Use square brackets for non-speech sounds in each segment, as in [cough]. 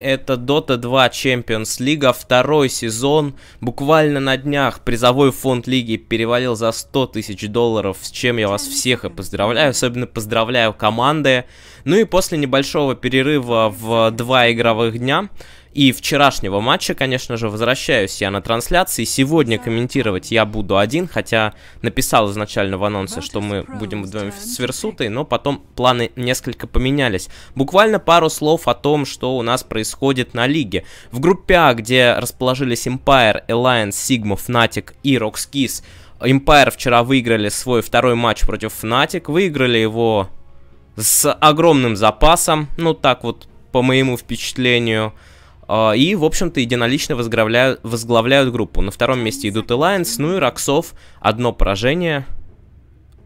Это Dota 2 Champions Лига второй сезон. Буквально на днях призовой фонд лиги перевалил за 100 тысяч долларов, с чем я вас всех и поздравляю, особенно поздравляю команды. Ну и после небольшого перерыва в два игровых дня и вчерашнего матча, конечно же, возвращаюсь я на трансляции. Сегодня комментировать я буду один, хотя написал изначально в анонсе, что мы будем вдвоем с Версутой, но потом планы несколько поменялись. Буквально пару слов о том, что у нас происходит на лиге. В группе А, где расположились Empire, Alliance, Sigma, Fnatic и Rockskiss, Empire вчера выиграли свой второй матч против Fnatic, выиграли его с огромным запасом, ну так вот, по моему впечатлению, а, и, в общем-то, единолично возглавляют, возглавляют группу. На втором месте идут Alliance, ну и Роксов. Одно поражение.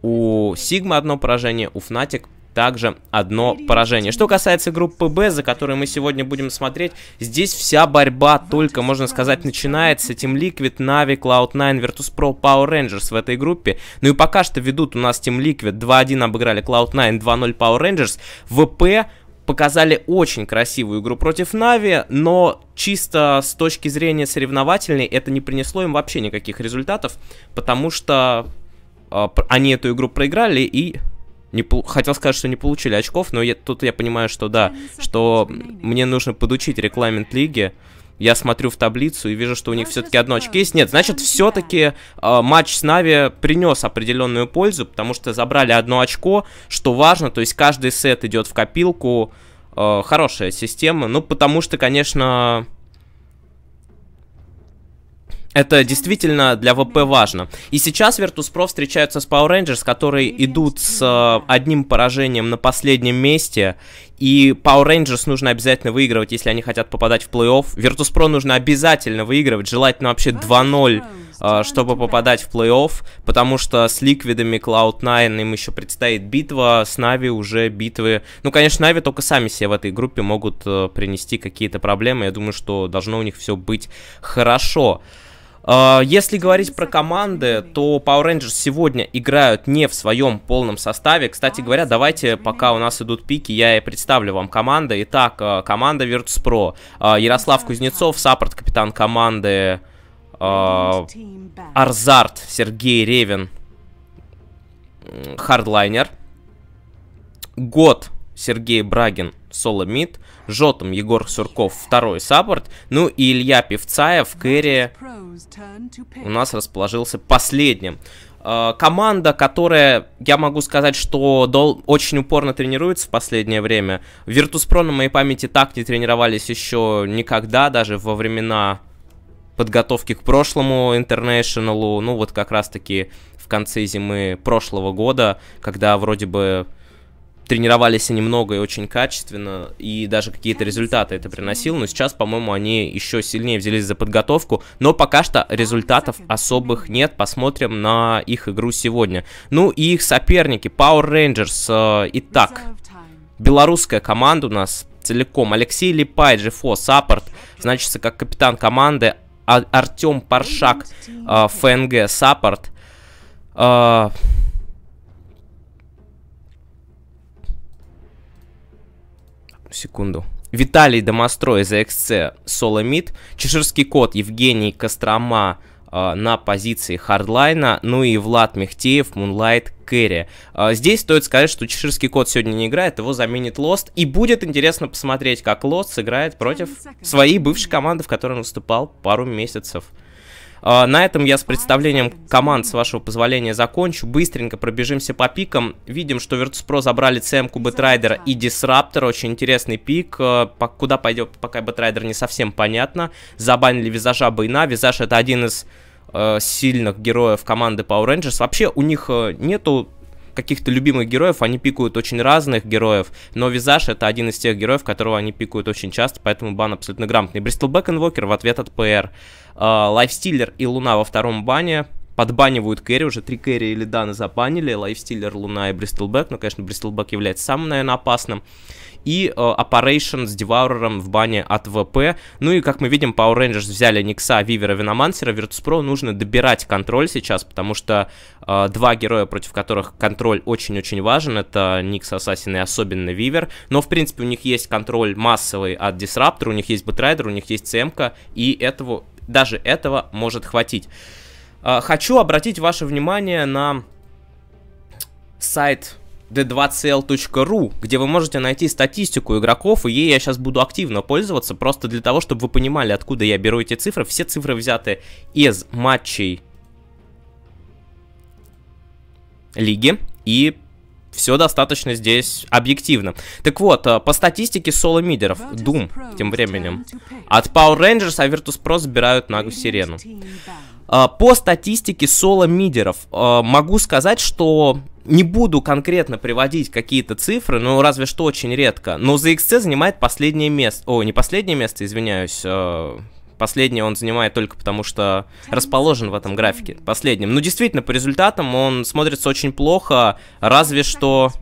У Сигма одно поражение, у Fnatic также одно поражение. Что касается группы Б, за которой мы сегодня будем смотреть, здесь вся борьба только, можно сказать, начинается. Team Liquid, Na'Vi, Cloud9, Virtus.pro, Power Rangers в этой группе. Ну и пока что ведут у нас Team Liquid. 2-1 обыграли Cloud9, 2-0 Power Rangers. ВП показали очень красивую игру против Нави, но чисто с точки зрения соревновательной это не принесло им вообще никаких результатов, потому что э, они эту игру проиграли и не хотел сказать, что не получили очков, но я, тут я понимаю, что да, что мне нужно подучить рекламент лиги, я смотрю в таблицу и вижу, что у них все-таки одно очко есть. Нет, значит, все-таки э, а, матч с Нави принес определенную пользу, потому что забрали одно очко, что важно, то есть каждый сет идет в копилку. Э, хорошая система, ну, потому что, конечно, это действительно для ВП важно. И сейчас Virtus.pro встречаются с Power Rangers, которые идут с э, одним поражением на последнем месте. И Power Rangers нужно обязательно выигрывать, если они хотят попадать в плей-офф. Virtus.pro нужно обязательно выигрывать, желательно вообще 2-0, э, чтобы попадать в плей-офф. Потому что с ликвидами Cloud9 им еще предстоит битва, с Navi уже битвы. Ну, конечно, Navi только сами себе в этой группе могут э, принести какие-то проблемы. Я думаю, что должно у них все быть Хорошо. А, если говорить про команды, то Power Rangers сегодня играют не в своем полном составе. Кстати говоря, давайте, пока у нас идут пики, я и представлю вам команды. Итак, а, команда Virtus.pro. А, Ярослав Кузнецов, саппорт капитан команды Арзарт, Сергей Ревин, хардлайнер. Год, Сергей Брагин, соло мид. Жотом Егор Сурков второй саппорт. Ну и Илья Певцаев, Кэрри у нас расположился последним. А, команда, которая, я могу сказать, что дол очень упорно тренируется в последнее время. Virtus.pro на моей памяти так не тренировались еще никогда, даже во времена подготовки к прошлому интернешналу. Ну вот как раз-таки в конце зимы прошлого года, когда вроде бы тренировались они много и очень качественно, и даже какие-то результаты это приносило, но сейчас, по-моему, они еще сильнее взялись за подготовку, но пока что результатов особых нет, посмотрим на их игру сегодня. Ну и их соперники, Power Rangers, э, итак, белорусская команда у нас целиком, Алексей Липай, GFO, Саппорт, значится как капитан команды, а, Артем Паршак, э, ФНГ, Саппорт, э, секунду. Виталий Домострой за XC Соломид, Чеширский кот Евгений Кострома а, на позиции хардлайна, ну и Влад Мехтеев, Мунлайт Кэрри. здесь стоит сказать, что Чешерский кот сегодня не играет, его заменит Лост, и будет интересно посмотреть, как Лост сыграет против своей бывшей команды, в которой он выступал пару месяцев а, на этом я с представлением команд, с вашего позволения, закончу. Быстренько пробежимся по пикам. Видим, что Virtus.pro забрали CM-ку Бэтрайдера и Дисраптор. Очень интересный пик. А, куда пойдет пока Бэтрайдер, не совсем понятно. Забанили Визажа Байна. Визаж это один из э, сильных героев команды Power Rangers. Вообще у них нету каких-то любимых героев, они пикают очень разных героев, но Визаж это один из тех героев, которого они пикают очень часто, поэтому бан абсолютно грамотный. Бристлбэк Инвокер в ответ от ПР. А, Лайфстиллер и Луна во втором бане подбанивают кэрри, уже три кэрри или Дана забанили, Лайфстиллер, Луна и Бристлбэк, но, ну, конечно, Бристлбэк является самым, наверное, опасным. И э, Operation с Деваурером в бане от ВП. Ну и, как мы видим, Power Rangers взяли Никса, Вивера, Виномансера. Virtus.pro нужно добирать контроль сейчас, потому что э, два героя, против которых контроль очень-очень важен, это Никс, Ассасин и особенно Вивер. Но, в принципе, у них есть контроль массовый от Дисраптора, у них есть Бэтрайдер, у них есть Цемка и этого даже этого может хватить. А, хочу обратить ваше внимание на сайт d2cl.ru, где вы можете найти статистику игроков, и ей я сейчас буду активно пользоваться, просто для того, чтобы вы понимали, откуда я беру эти цифры. Все цифры взяты из матчей лиги и все достаточно здесь объективно. Так вот, э, по статистике соло-мидеров, Doom, тем временем, от Power Rangers, а Pro забирают Нагу Сирену. Э, по статистике соло-мидеров э, могу сказать, что не буду конкретно приводить какие-то цифры, ну разве что очень редко, но ZXC занимает последнее место, о, не последнее место, извиняюсь, Последний он занимает только потому, что расположен в этом графике. Последним. Ну, действительно, по результатам он смотрится очень плохо, разве что...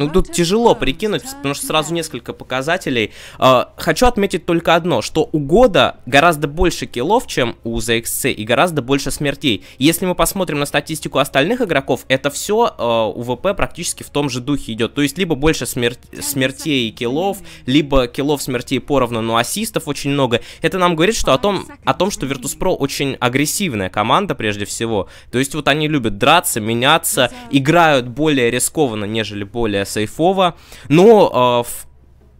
Ну, ну, тут тяжело прикинуть, потому что сразу несколько показателей. Э, хочу отметить только одно, что у Года гораздо больше киллов, чем у ZXC, и гораздо больше смертей. Если мы посмотрим на статистику остальных игроков, это все э, а, у ВП практически в том же духе идет. То есть, либо больше смер... смертей и киллов, либо киллов, смертей поровну, но ассистов очень много. Это нам говорит, что о том, о том, что Virtus.pro очень агрессивная команда, прежде всего. То есть, вот они любят драться, ну меняться, играют более рискованно, нежели более сейфово. Но а, в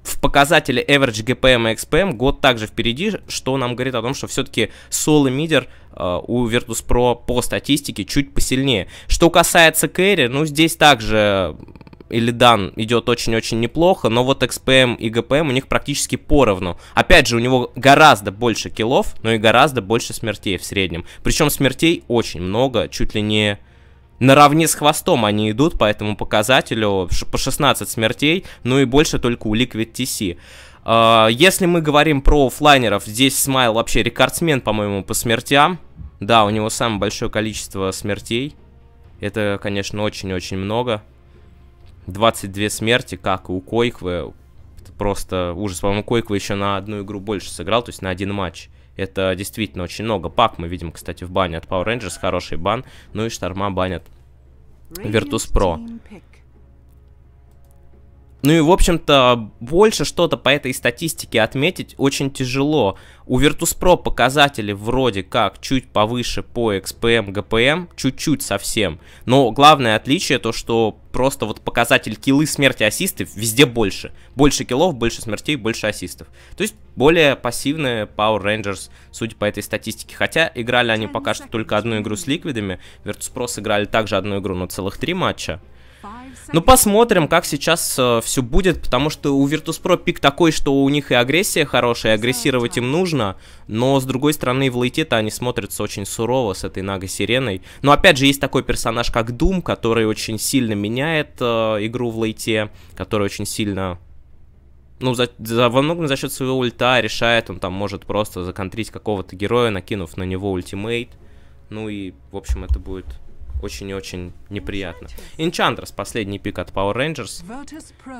в показателе Average GPM и XPM год также впереди, что нам говорит о том, что все-таки соло мидер а, у у Pro по статистике чуть посильнее. Что касается кэри, ну здесь также Илидан идет очень-очень неплохо, но вот XPM и GPM у них практически поровну. Опять же, у него гораздо больше киллов, но и гораздо больше смертей в среднем. Причем смертей очень много, чуть ли не наравне с хвостом они идут по этому показателю, по 16 смертей, ну и больше только у Liquid TC. А, если мы говорим про оффлайнеров, здесь Смайл вообще рекордсмен, по-моему, по смертям. Да, у него самое большое количество смертей. Это, конечно, очень-очень много. 22 смерти, как и у Койквы. Это просто ужас. По-моему, Койква еще на одну игру больше сыграл, то есть на один матч. Это действительно очень много. Пак мы видим, кстати, в бане от Power Rangers. Хороший бан. Ну и Шторма банят Virtus.pro. Ну и, в общем-то, больше что-то по этой статистике отметить очень тяжело. У Virtus.pro показатели вроде как чуть повыше по XPM, GPM, чуть-чуть совсем. Но главное отличие то, что просто вот показатель киллы, смерти, ассистов везде больше. Больше киллов, больше смертей, больше ассистов. То есть более пассивные Power Rangers, судя по этой статистике. Хотя играли они пока что только одну игру с ликвидами. Virtus.pro сыграли также одну игру, но целых три матча. Ну, посмотрим, как сейчас э, все будет, потому что у Virtus.pro пик такой, что у них и агрессия хорошая, и агрессировать им нужно, но, с другой стороны, в лейте-то они смотрятся очень сурово с этой Нага-сиреной. Но, опять же, есть такой персонаж, как Дум, который очень сильно меняет э, игру в лейте, который очень сильно... Ну, за, за, во многом за счет своего ульта решает, он там может просто законтрить какого-то героя, накинув на него ультимейт. Ну и, в общем, это будет очень и очень неприятно. Enchantress, последний пик от Power Rangers.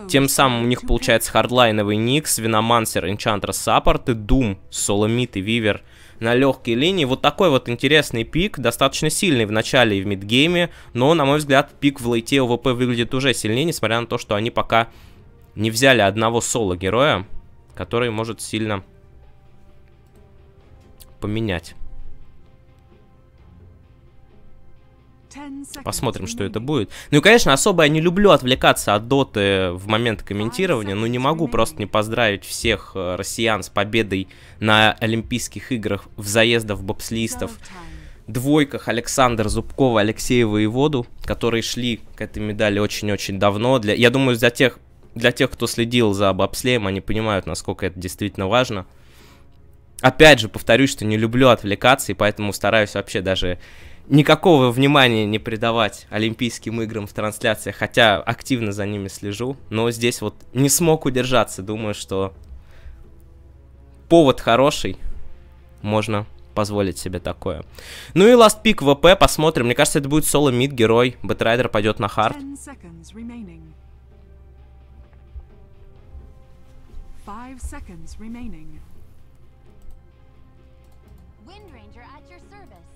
Тем самым у них получается хардлайновый Никс, Виномансер, Enchantress Саппорт и Doom, Соломит и Вивер на легкой линии. Вот такой вот интересный пик, достаточно сильный в начале и в мидгейме, но, на мой взгляд, пик в лейте ОВП выглядит уже сильнее, несмотря на то, что они пока не взяли одного соло-героя, который может сильно поменять Посмотрим, что это будет. Ну и, конечно, особо я не люблю отвлекаться от доты в момент комментирования, но ну, не могу просто не поздравить всех э, россиян с победой на Олимпийских играх в заездах бобслистов двойках Александр Зубкова, и Воду, которые шли к этой медали очень-очень давно. Для, я думаю, для тех, для тех, кто следил за бобслеем, они понимают, насколько это действительно важно. Опять же, повторюсь, что не люблю отвлекаться, и поэтому стараюсь вообще даже никакого внимания не придавать Олимпийским играм в трансляции, хотя активно за ними слежу, но здесь вот не смог удержаться, думаю, что повод хороший, можно позволить себе такое. Ну и ласт пик ВП, посмотрим, мне кажется, это будет соло мид, герой, Бэтрайдер пойдет на хард. Five at your service.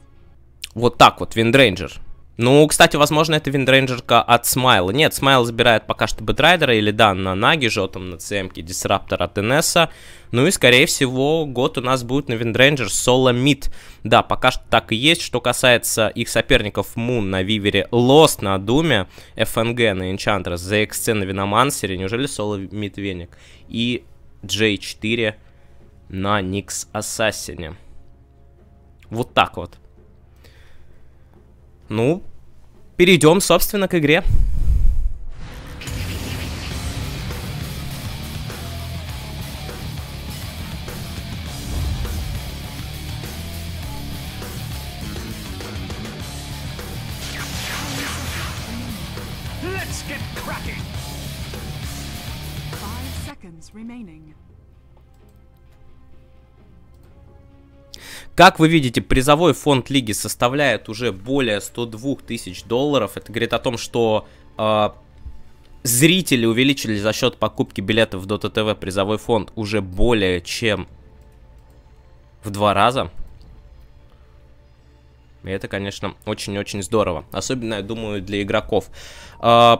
Вот так вот, Виндрейнджер. Ну, кстати, возможно, это виндрейнджерка от Смайла. Нет, Смайл забирает пока что Бэтрайдера или, да, на Наги, Жотом на ЦМке, Дисраптор от Энесса. Ну и, скорее всего, год у нас будет на виндрейнджер Соло Мид. Да, пока что так и есть. Что касается их соперников Мун на Вивере, Лост на Думе, ФНГ на Энчантрес, ZXC на Виномансере, неужели Соло Мид Веник? И J4 на Никс Ассасине. Вот так вот. Ну, перейдем, собственно, к игре. Как вы видите, призовой фонд лиги составляет уже более 102 тысяч долларов. Это говорит о том, что э, зрители увеличили за счет покупки билетов в Dota TV призовой фонд уже более чем в два раза. И это, конечно, очень-очень здорово. Особенно, я думаю, для игроков. Э,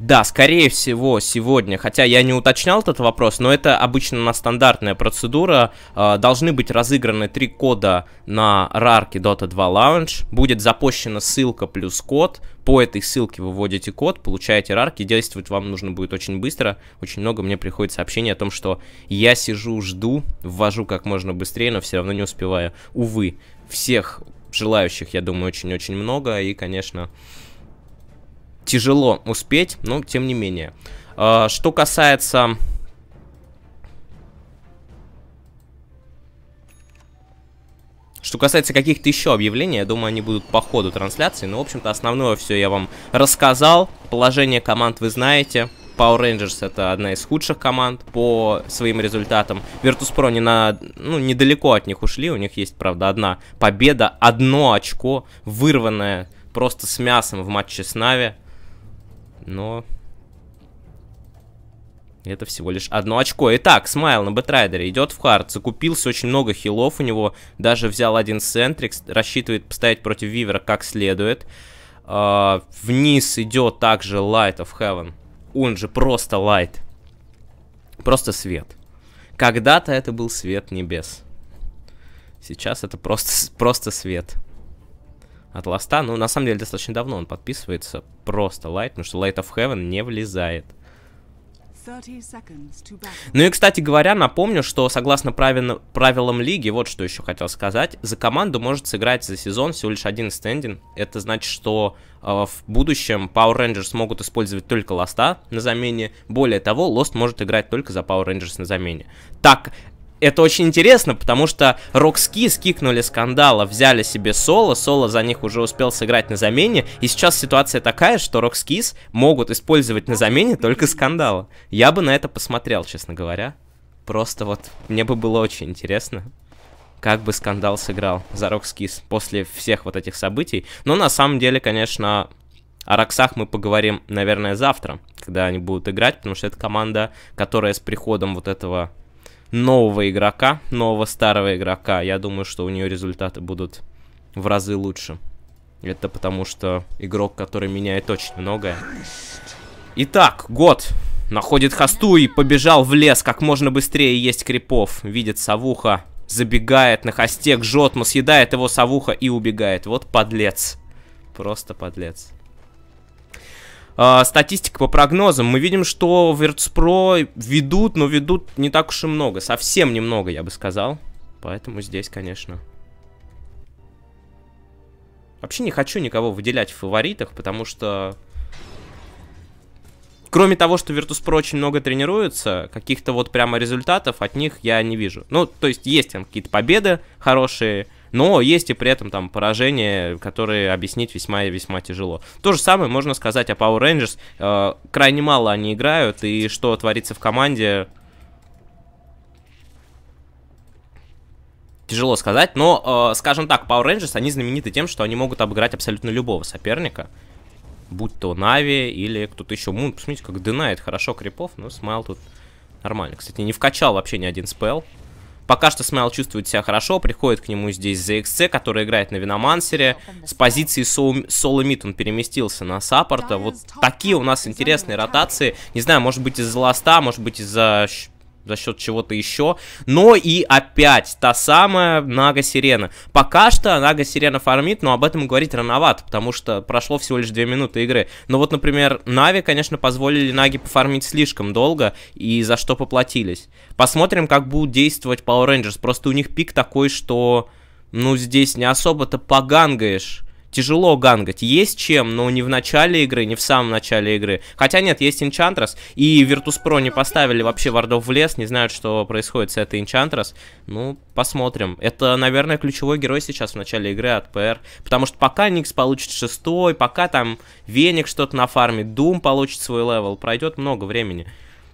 Да, скорее всего, сегодня, хотя я не уточнял этот вопрос, но это обычно на стандартная процедура. А, должны быть разыграны три кода на рарке Dota 2 Lounge. Будет запущена ссылка плюс код. По этой ссылке выводите код, получаете рарки. Действовать вам нужно будет очень быстро. Очень много мне приходит сообщений о том, что я сижу, жду, ввожу как можно быстрее, но все равно не успеваю. Увы, всех желающих, я думаю, очень-очень много. И, конечно, тяжело успеть, но тем не менее. А, что касается... Что касается каких-то еще объявлений, я думаю, они будут по ходу трансляции. Но, в общем-то, основное все я вам рассказал. Положение команд вы знаете. Power Rangers это одна из худших команд по своим результатам. Virtus.pro не на, ну, недалеко от них ушли. У них есть, правда, одна победа, одно очко, вырванное просто с мясом в матче с Нави. Но... Это всего лишь одно очко. Итак, Смайл на Бэтрайдере идет в хард. Закупился очень много хилов у него. Даже взял один Сентрикс. Рассчитывает поставить против Вивера как следует. Uh, вниз идет также Light of Heaven. Он же просто Light. Просто свет. Когда-то это был свет небес. Сейчас это просто, [laughs] просто свет от Ласта. Ну, на самом деле, достаточно давно он подписывается. Просто Light, потому что Light of Heaven не влезает. Ну и, кстати говоря, напомню, что согласно правил... правилам лиги, вот что еще хотел сказать, за команду может сыграть за сезон всего лишь один стендинг. Это значит, что э, в будущем Power Rangers могут использовать только Лоста на замене. Более того, Лост может играть только за Power Rangers на замене. Так, это очень интересно, потому что Рокски скикнули скандала, взяли себе соло, соло за них уже успел сыграть на замене, и сейчас ситуация такая, что Рокскис могут использовать на замене только скандала. Я бы на это посмотрел, честно говоря. Просто вот, мне бы было очень интересно, как бы скандал сыграл за Рокскис после всех вот этих событий. Но на самом деле, конечно, о Роксах мы поговорим, наверное, завтра, когда они будут играть, потому что это команда, которая с приходом вот этого нового игрока, нового старого игрока, я думаю, что у нее результаты будут в разы лучше. Это потому что игрок, который меняет очень многое. Итак, год. Находит Хасту и побежал в лес как можно быстрее есть крипов. Видит совуха, забегает на хосте к жотму, съедает его совуха и убегает. Вот подлец. Просто подлец. Э, статистика по прогнозам. Мы видим, что Virtus.pro ведут, но ведут не так уж и много. Совсем немного, я бы сказал. Поэтому здесь, конечно... Вообще не хочу никого выделять в фаворитах, потому что... Кроме того, что Virtus.pro очень много тренируется, каких-то вот прямо результатов от них я не вижу. Ну, то есть есть там какие-то победы хорошие, но есть и при этом там поражения, которые объяснить весьма и весьма тяжело. То же самое можно сказать о Power Rangers. Э, крайне мало они играют, и что творится в команде, тяжело сказать, но, э, скажем так, Power Rangers, они знамениты тем, что они могут обыграть абсолютно любого соперника. Будь то Нави или кто-то еще. Мун, посмотрите, как дынает хорошо крипов, но Смайл тут нормально. Кстати, не вкачал вообще ни один спел. Пока что Смайл чувствует себя хорошо, приходит к нему здесь ZXC, который играет на Виномансере. С позиции соло мит он переместился на саппорта. Вот такие у нас интересные ротации. Не знаю, может быть из-за ласта, может быть из-за за счет чего-то еще. Но и опять та самая Нага Сирена. Пока что Нага Сирена фармит, но об этом говорить рановато, потому что прошло всего лишь 2 минуты игры. Но ну вот, например, Нави, конечно, позволили Наги пофармить слишком долго, и за что поплатились. Посмотрим, как будут действовать Power Rangers. Просто у них пик такой, что, ну, здесь не особо-то погангаешь Тяжело гангать. Есть чем, но не в начале игры, не в самом начале игры. Хотя нет, есть Enchantress. И Virtus.pro не поставили вообще вардов в лес. Не знают, что происходит с этой Enchantress. Ну, посмотрим. Это, наверное, ключевой герой сейчас в начале игры от ПР. Потому что пока Никс получит шестой, пока там Веник что-то нафармит, Дум получит свой левел. Пройдет много времени.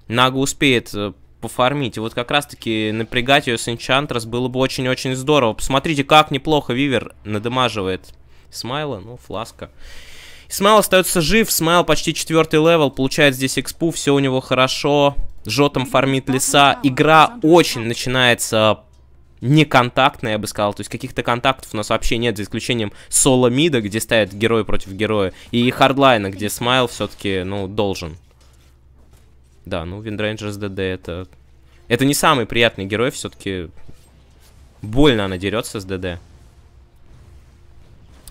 Нага успеет э, пофармить. И вот как раз-таки напрягать ее с Enchantress было бы очень-очень здорово. Посмотрите, как неплохо Вивер надымаживает Смайла, ну, фласка. Смайл остается жив, Смайл почти четвертый левел, получает здесь экспу, все у него хорошо, жотом фармит ну, леса. Игра очень начинается неконтактная, я бы сказал. То есть каких-то контактов у нас вообще нет, за исключением соло мида, где стоят герои против героя, и хардлайна, где Смайл все-таки, ну, должен. Да, ну, Виндрейнджерс ДД это... Это не самый приятный герой, все-таки больно она дерется с ДД.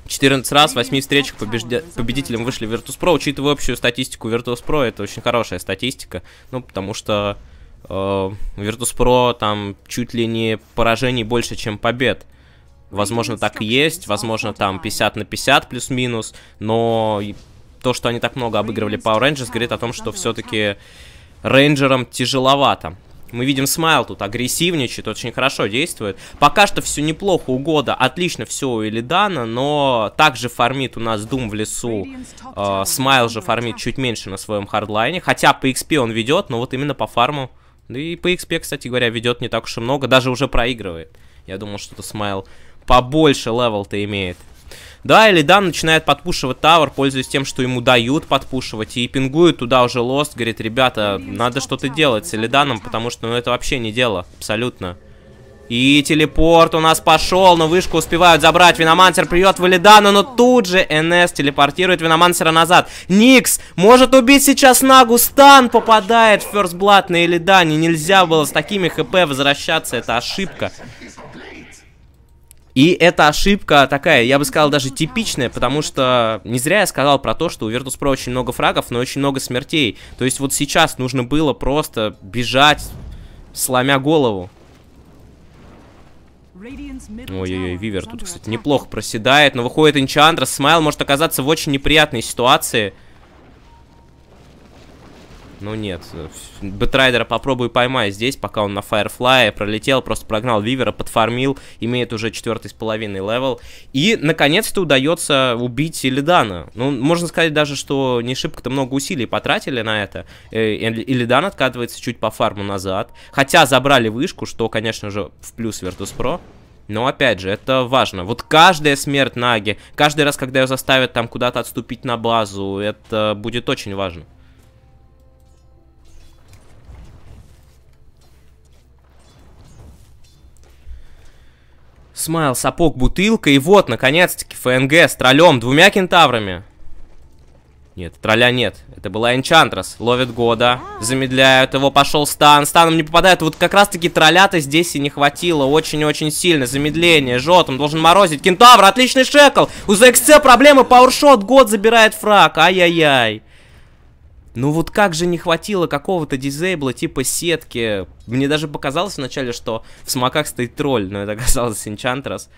14 раз в 8 встречах побежде... победителем вышли Virtus.pro. Учитывая общую статистику Virtus.pro, это очень хорошая статистика. Ну, потому что э, Virtus.pro там чуть ли не поражений больше, чем побед. Возможно, так и есть. Возможно, там 50 на 50 плюс-минус. Но то, что они так много обыгрывали Power Rangers, говорит о том, что все-таки рейнджерам тяжеловато. Мы видим, Смайл тут агрессивничает, очень хорошо действует. Пока что все неплохо у Года, отлично все у Элидана, но также фармит у нас Дум в лесу. Э, Смайл же фармит чуть меньше на своем хардлайне, хотя по XP он ведет, но вот именно по фарму... Да и по XP, кстати говоря, ведет не так уж и много, даже уже проигрывает. Я думал, что-то Смайл побольше левел-то имеет. Да, или да, начинает подпушивать тавер, пользуясь тем, что ему дают подпушивать, и пингует туда уже лост, говорит, ребята, надо что-то делать с Элиданом, потому что, ну, это вообще не дело, абсолютно. И телепорт у нас пошел, но вышку успевают забрать. Виномансер приет в Элидана, но тут же НС телепортирует Виномансера назад. Никс может убить сейчас Нагу. Стан попадает в First Blood на Элидане. Нельзя было с такими хп возвращаться, это ошибка. И эта ошибка такая, я бы сказал, даже типичная, потому что не зря я сказал про то, что у Virtus.pro очень много фрагов, но очень много смертей. То есть вот сейчас нужно было просто бежать, сломя голову. Ой-ой-ой, Вивер тут, кстати, неплохо проседает, но выходит Инчандрас. Смайл может оказаться в очень неприятной ситуации. Ну нет, э, Бэтрайдера попробую поймай здесь, пока он на Firefly пролетел, просто прогнал Вивера, подфармил, имеет уже четвертый с половиной левел. И, наконец-то, удается убить Иллидана. Ну, можно сказать даже, что не шибко-то много усилий потратили на это. Э, Иллидан откатывается чуть по фарму назад. Хотя забрали вышку, что, конечно же, в плюс Virtus.pro. Но опять же, это важно. Вот каждая смерть Наги, каждый раз, когда ее заставят там куда-то отступить на базу, это будет очень важно. Смайл, сапог, бутылка, и вот, наконец-таки, ФНГ с троллем, двумя кентаврами. Нет, тролля нет. Это была Энчантрас. Ловит года. Замедляют его. Пошел стан. Станом не попадает. Вот как раз-таки тролля-то здесь и не хватило. Очень-очень сильно. Замедление. Жжет. Он должен морозить. Кентавр. Отличный шекл. У ЗХЦ проблемы. пауэршот Год забирает фраг. Ай-яй-яй. Ну вот как же не хватило какого-то дизейбла типа сетки. Мне даже показалось вначале, что в смоках стоит тролль, но это [laughs] оказалось Энчантрас.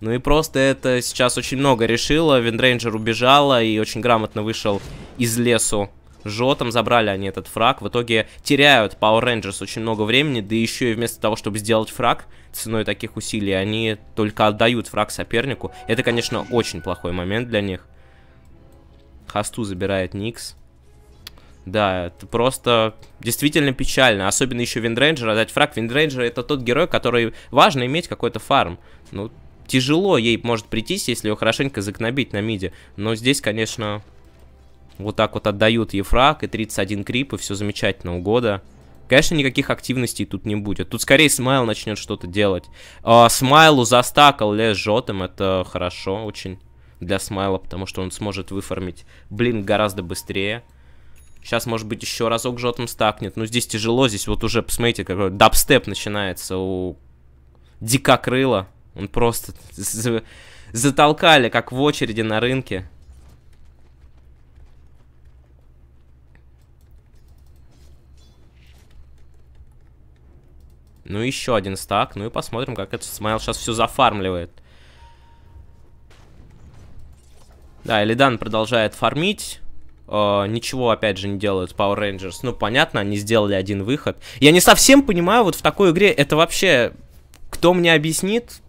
Ну и просто это сейчас очень много решило. Виндрейнджер убежала и очень грамотно вышел из лесу. Жотом забрали они этот фраг. В итоге теряют Power Rangers очень много времени, да еще и вместо того, чтобы сделать фраг ценой таких усилий, они только отдают фраг сопернику. Это, конечно, очень плохой момент для них. Хасту забирает Никс. Да, это просто действительно печально. Особенно еще Виндрейнджера дать фраг. Виндрейнджер это тот герой, который важно иметь какой-то фарм. Ну, тяжело ей может прийти, если ее хорошенько загнобить на миде. Но здесь, конечно, вот так вот отдают ей фраг, и 31 крип, и все замечательно у года. Конечно, никаких активностей тут не будет. Тут скорее Смайл начнет что-то делать. А, Смайлу застакал Лес Жотом, это хорошо очень для Смайла, потому что он сможет выформить, блин, гораздо быстрее. Сейчас, может быть, еще разок жотом стакнет. Но ну, здесь тяжело, здесь вот уже, посмотрите, какой дабстеп начинается у Дика Крыла. Он просто затолкали, как в очереди на рынке. Ну, еще один стак. Ну и посмотрим, как этот Смайл сейчас все зафармливает. Да, Элидан продолжает фармить. Э, ничего, опять же, не делают Power Rangers. Ну, понятно, они сделали один выход. Я не совсем понимаю, вот в такой игре это вообще... Кто мне объяснит?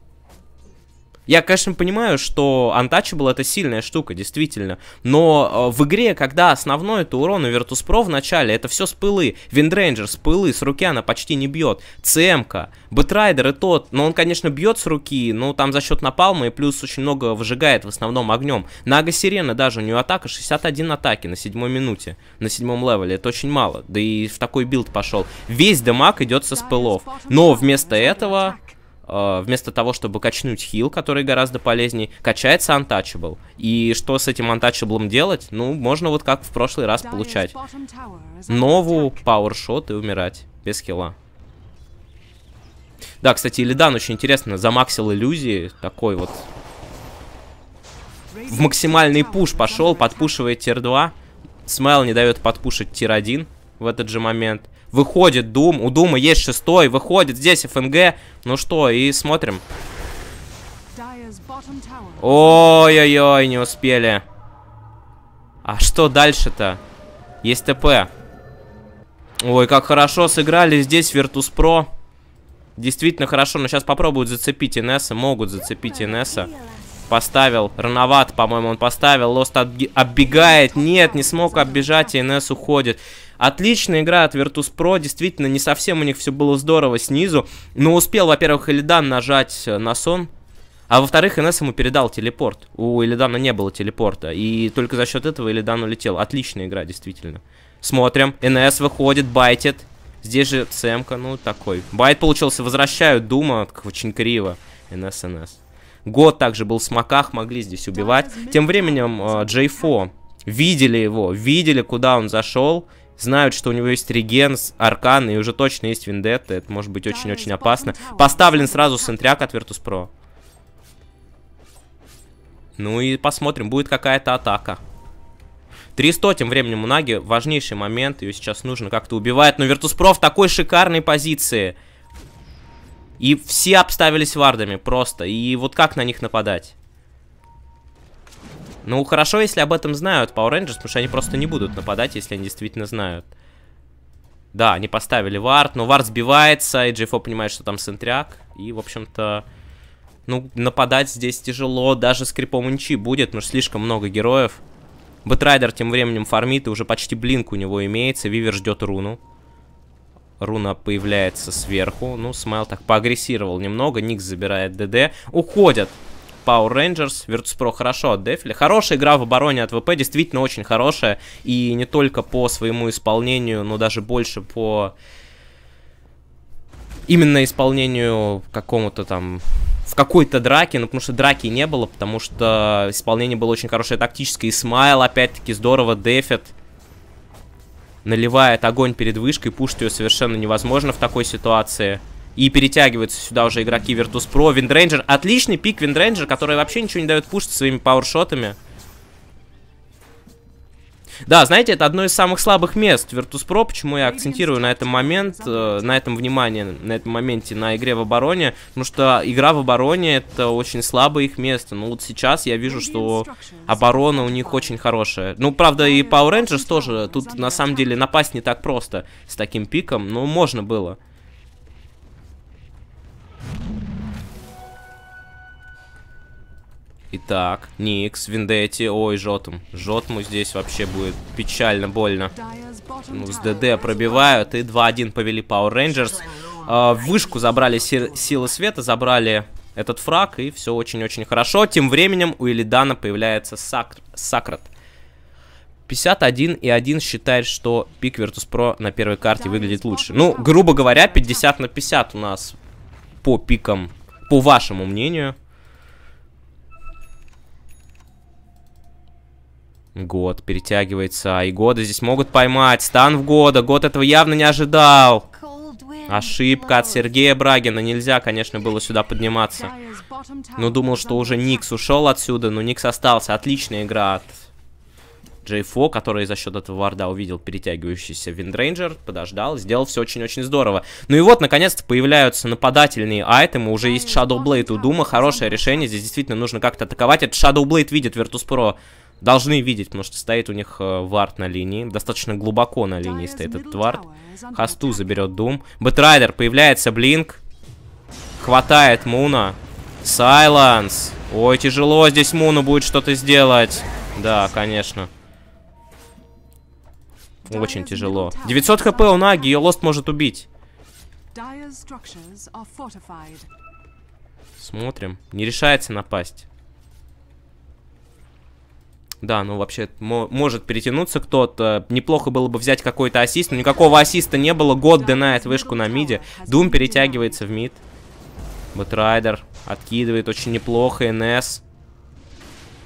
Я, конечно, понимаю, что Untouchable это сильная штука, действительно. Но э, в игре, когда основной это урон у Virtus.pro в начале, это все с пылы. Виндрейнджер с пылы, с руки она почти не бьет. ЦМ-ка, Бэтрайдер и тот, но он, конечно, бьет с руки, но там за счет напалма и плюс очень много выжигает в основном огнем. Нага Сирена даже, у нее атака 61 атаки на седьмой минуте, на седьмом левеле. Это очень мало, да и в такой билд пошел. Весь дамаг идет со спылов. Но вместо этого Э, вместо того, чтобы качнуть хил, который гораздо полезнее, качается Untouchable. И что с этим Untouchable делать? Ну, можно вот как в прошлый раз получать новую пауэршот и умирать без хила. Да, кстати, Илидан очень интересно замаксил иллюзии, такой вот в максимальный пуш пошел, подпушивает тир 2. Смайл не дает подпушить тир 1 в этот же момент. Выходит Дум. У Дума есть шестой. Выходит здесь ФНГ. Ну что, и смотрим. Ой-ой-ой, не успели. А что дальше-то? Есть ТП. Ой, как хорошо сыграли здесь Virtus.pro. Действительно хорошо, но сейчас попробуют зацепить Инесса. Могут зацепить Инесса. Поставил. Рановат, по-моему, он поставил. Лост оббегает. Нет, не смог оббежать, и Инесс уходит. Отличная игра от Virtus.pro, действительно, не совсем у них все было здорово снизу, но успел, во-первых, Элидан нажать э, на сон, а во-вторых, НС ему передал телепорт. У Элидана не было телепорта, и только за счет этого Элидан улетел. Отличная игра, действительно. Смотрим, НС выходит, байтит. Здесь же Цемка, ну такой. Байт получился, возвращают Дума, очень криво. НС, НС. Год также был в смоках, могли здесь убивать. Тем временем э, Джейфо. Видели его, видели, куда он зашел знают, что у него есть реген, Аркан и уже точно есть Вендетта. Это может быть очень-очень опасно. Поставлен сразу Сентряк от Virtus.pro. Ну и посмотрим, будет какая-то атака. 300 тем временем у Наги важнейший момент, ее сейчас нужно как-то убивать, но Virtus.pro в такой шикарной позиции. И все обставились вардами просто, и вот как на них нападать? Ну, хорошо, если об этом знают Power Rangers, потому что они просто не будут нападать, если они действительно знают. Да, они поставили вард, но вард сбивается, и GFO понимает, что там сентряк. И, в общем-то, ну, нападать здесь тяжело, даже с крипом инчи будет, потому что слишком много героев. Бэтрайдер тем временем фармит, и уже почти блинк у него имеется, Вивер ждет руну. Руна появляется сверху. Ну, Смайл так поагрессировал немного. Ник забирает ДД. Уходят. Power Rangers, Virtus.pro хорошо отдефили. Хорошая игра в обороне от ВП, действительно очень хорошая. И не только по своему исполнению, но даже больше по именно исполнению какому-то там в какой-то драке, ну потому что драки не было, потому что исполнение было очень хорошее тактическое. и Исмайл опять-таки здорово дефит. Наливает огонь перед вышкой, пушить ее совершенно невозможно в такой ситуации. И перетягиваются сюда уже игроки Virtus.pro. Виндрейнджер. Отличный пик Виндрейнджер, который вообще ничего не дает пушить своими пауэршотами. Да, знаете, это одно из самых слабых мест Virtus.pro, почему я акцентирую на этом момент, э, на этом внимание, на этом моменте на игре в обороне, потому что игра в обороне это очень слабое их место. Но ну, вот сейчас я вижу, что оборона у них очень хорошая. Ну, правда, и Power Rangers тоже, тут на самом деле напасть не так просто с таким пиком, но можно было. Итак, Никс, Виндетти, ой, жотм, Жотму здесь вообще будет печально больно. Ну, с ДД пробивают, и 2-1 повели Power Rangers. Э, вышку забрали Силы Света, забрали этот фраг, и все очень-очень хорошо. Тем временем у Илидана появляется сак Сакрат. 51 и 1 считает, что пик Virtus.pro на первой карте выглядит лучше. Ну, грубо говоря, 50 на 50 у нас по пикам, по вашему мнению. Год перетягивается, и года здесь могут поймать. Стан в года, год этого явно не ожидал. Ошибка от Сергея Брагина. Нельзя, конечно, было сюда подниматься. Но думал, что уже Никс ушел отсюда, но Никс остался. Отличная игра от Джей Фо, который за счет этого варда увидел перетягивающийся Виндрейнджер, подождал, сделал все очень-очень здорово. Ну и вот, наконец-то появляются нападательные айтемы, уже есть Шадоу Блейд у Дума, хорошее решение, здесь действительно нужно как-то атаковать. Это Шадоу Блейд видит Virtus.pro должны видеть, потому что стоит у них э, вард на линии. Достаточно глубоко на линии стоит этот вард. Хасту заберет Дум. Бэтрайдер, появляется Блинк. Хватает Муна. сайланс, Ой, тяжело здесь Муну будет что-то сделать. Да, конечно. Очень тяжело. 900 хп у Наги, ее лост может убить. Смотрим. Не решается напасть. Да, ну вообще может перетянуться кто-то. Неплохо было бы взять какой-то ассист, но никакого ассиста не было. Год динает вышку на миде. Дум перетягивается в мид. Бэтрайдер откидывает очень неплохо. НС.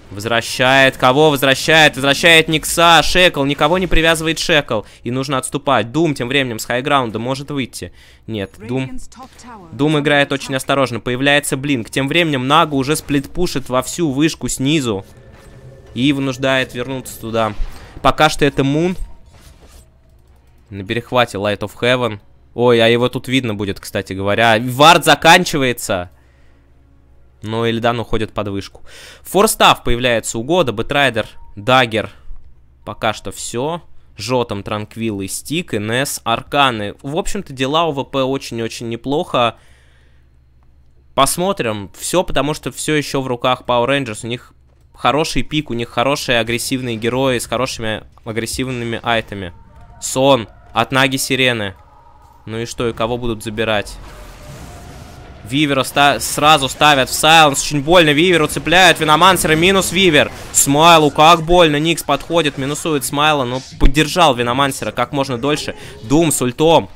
Возвращает. Кого возвращает? Возвращает Никса. Шекл. Никого не привязывает Шекл. И нужно отступать. Дум тем временем с хайграунда может выйти. Нет, Дум... Дум играет очень осторожно. Появляется Блинк. Тем временем Нагу уже сплитпушит во всю вышку снизу и вынуждает вернуться туда. Пока что это Мун. На перехвате Light of Heaven. Ой, а его тут видно будет, кстати говоря. Вард заканчивается. Но Эльдан уходит под вышку. Форстав появляется у года. Бэтрайдер, Дагер. Пока что все. Жотом, Транквил и Стик, Инес, Арканы. В общем-то, дела у ВП очень-очень неплохо. Посмотрим. Все, потому что все еще в руках Power Rangers. У них хороший пик, у них хорошие агрессивные герои с хорошими агрессивными айтами. Сон, от Наги Сирены. Ну и что, и кого будут забирать? Вивера ста сразу ставят в Сайленс. Очень больно. Виверу цепляют. Виномансеры минус Вивер. Смайлу как больно. Никс подходит, минусует Смайла. Но поддержал Виномансера как можно дольше. Дум с ультом.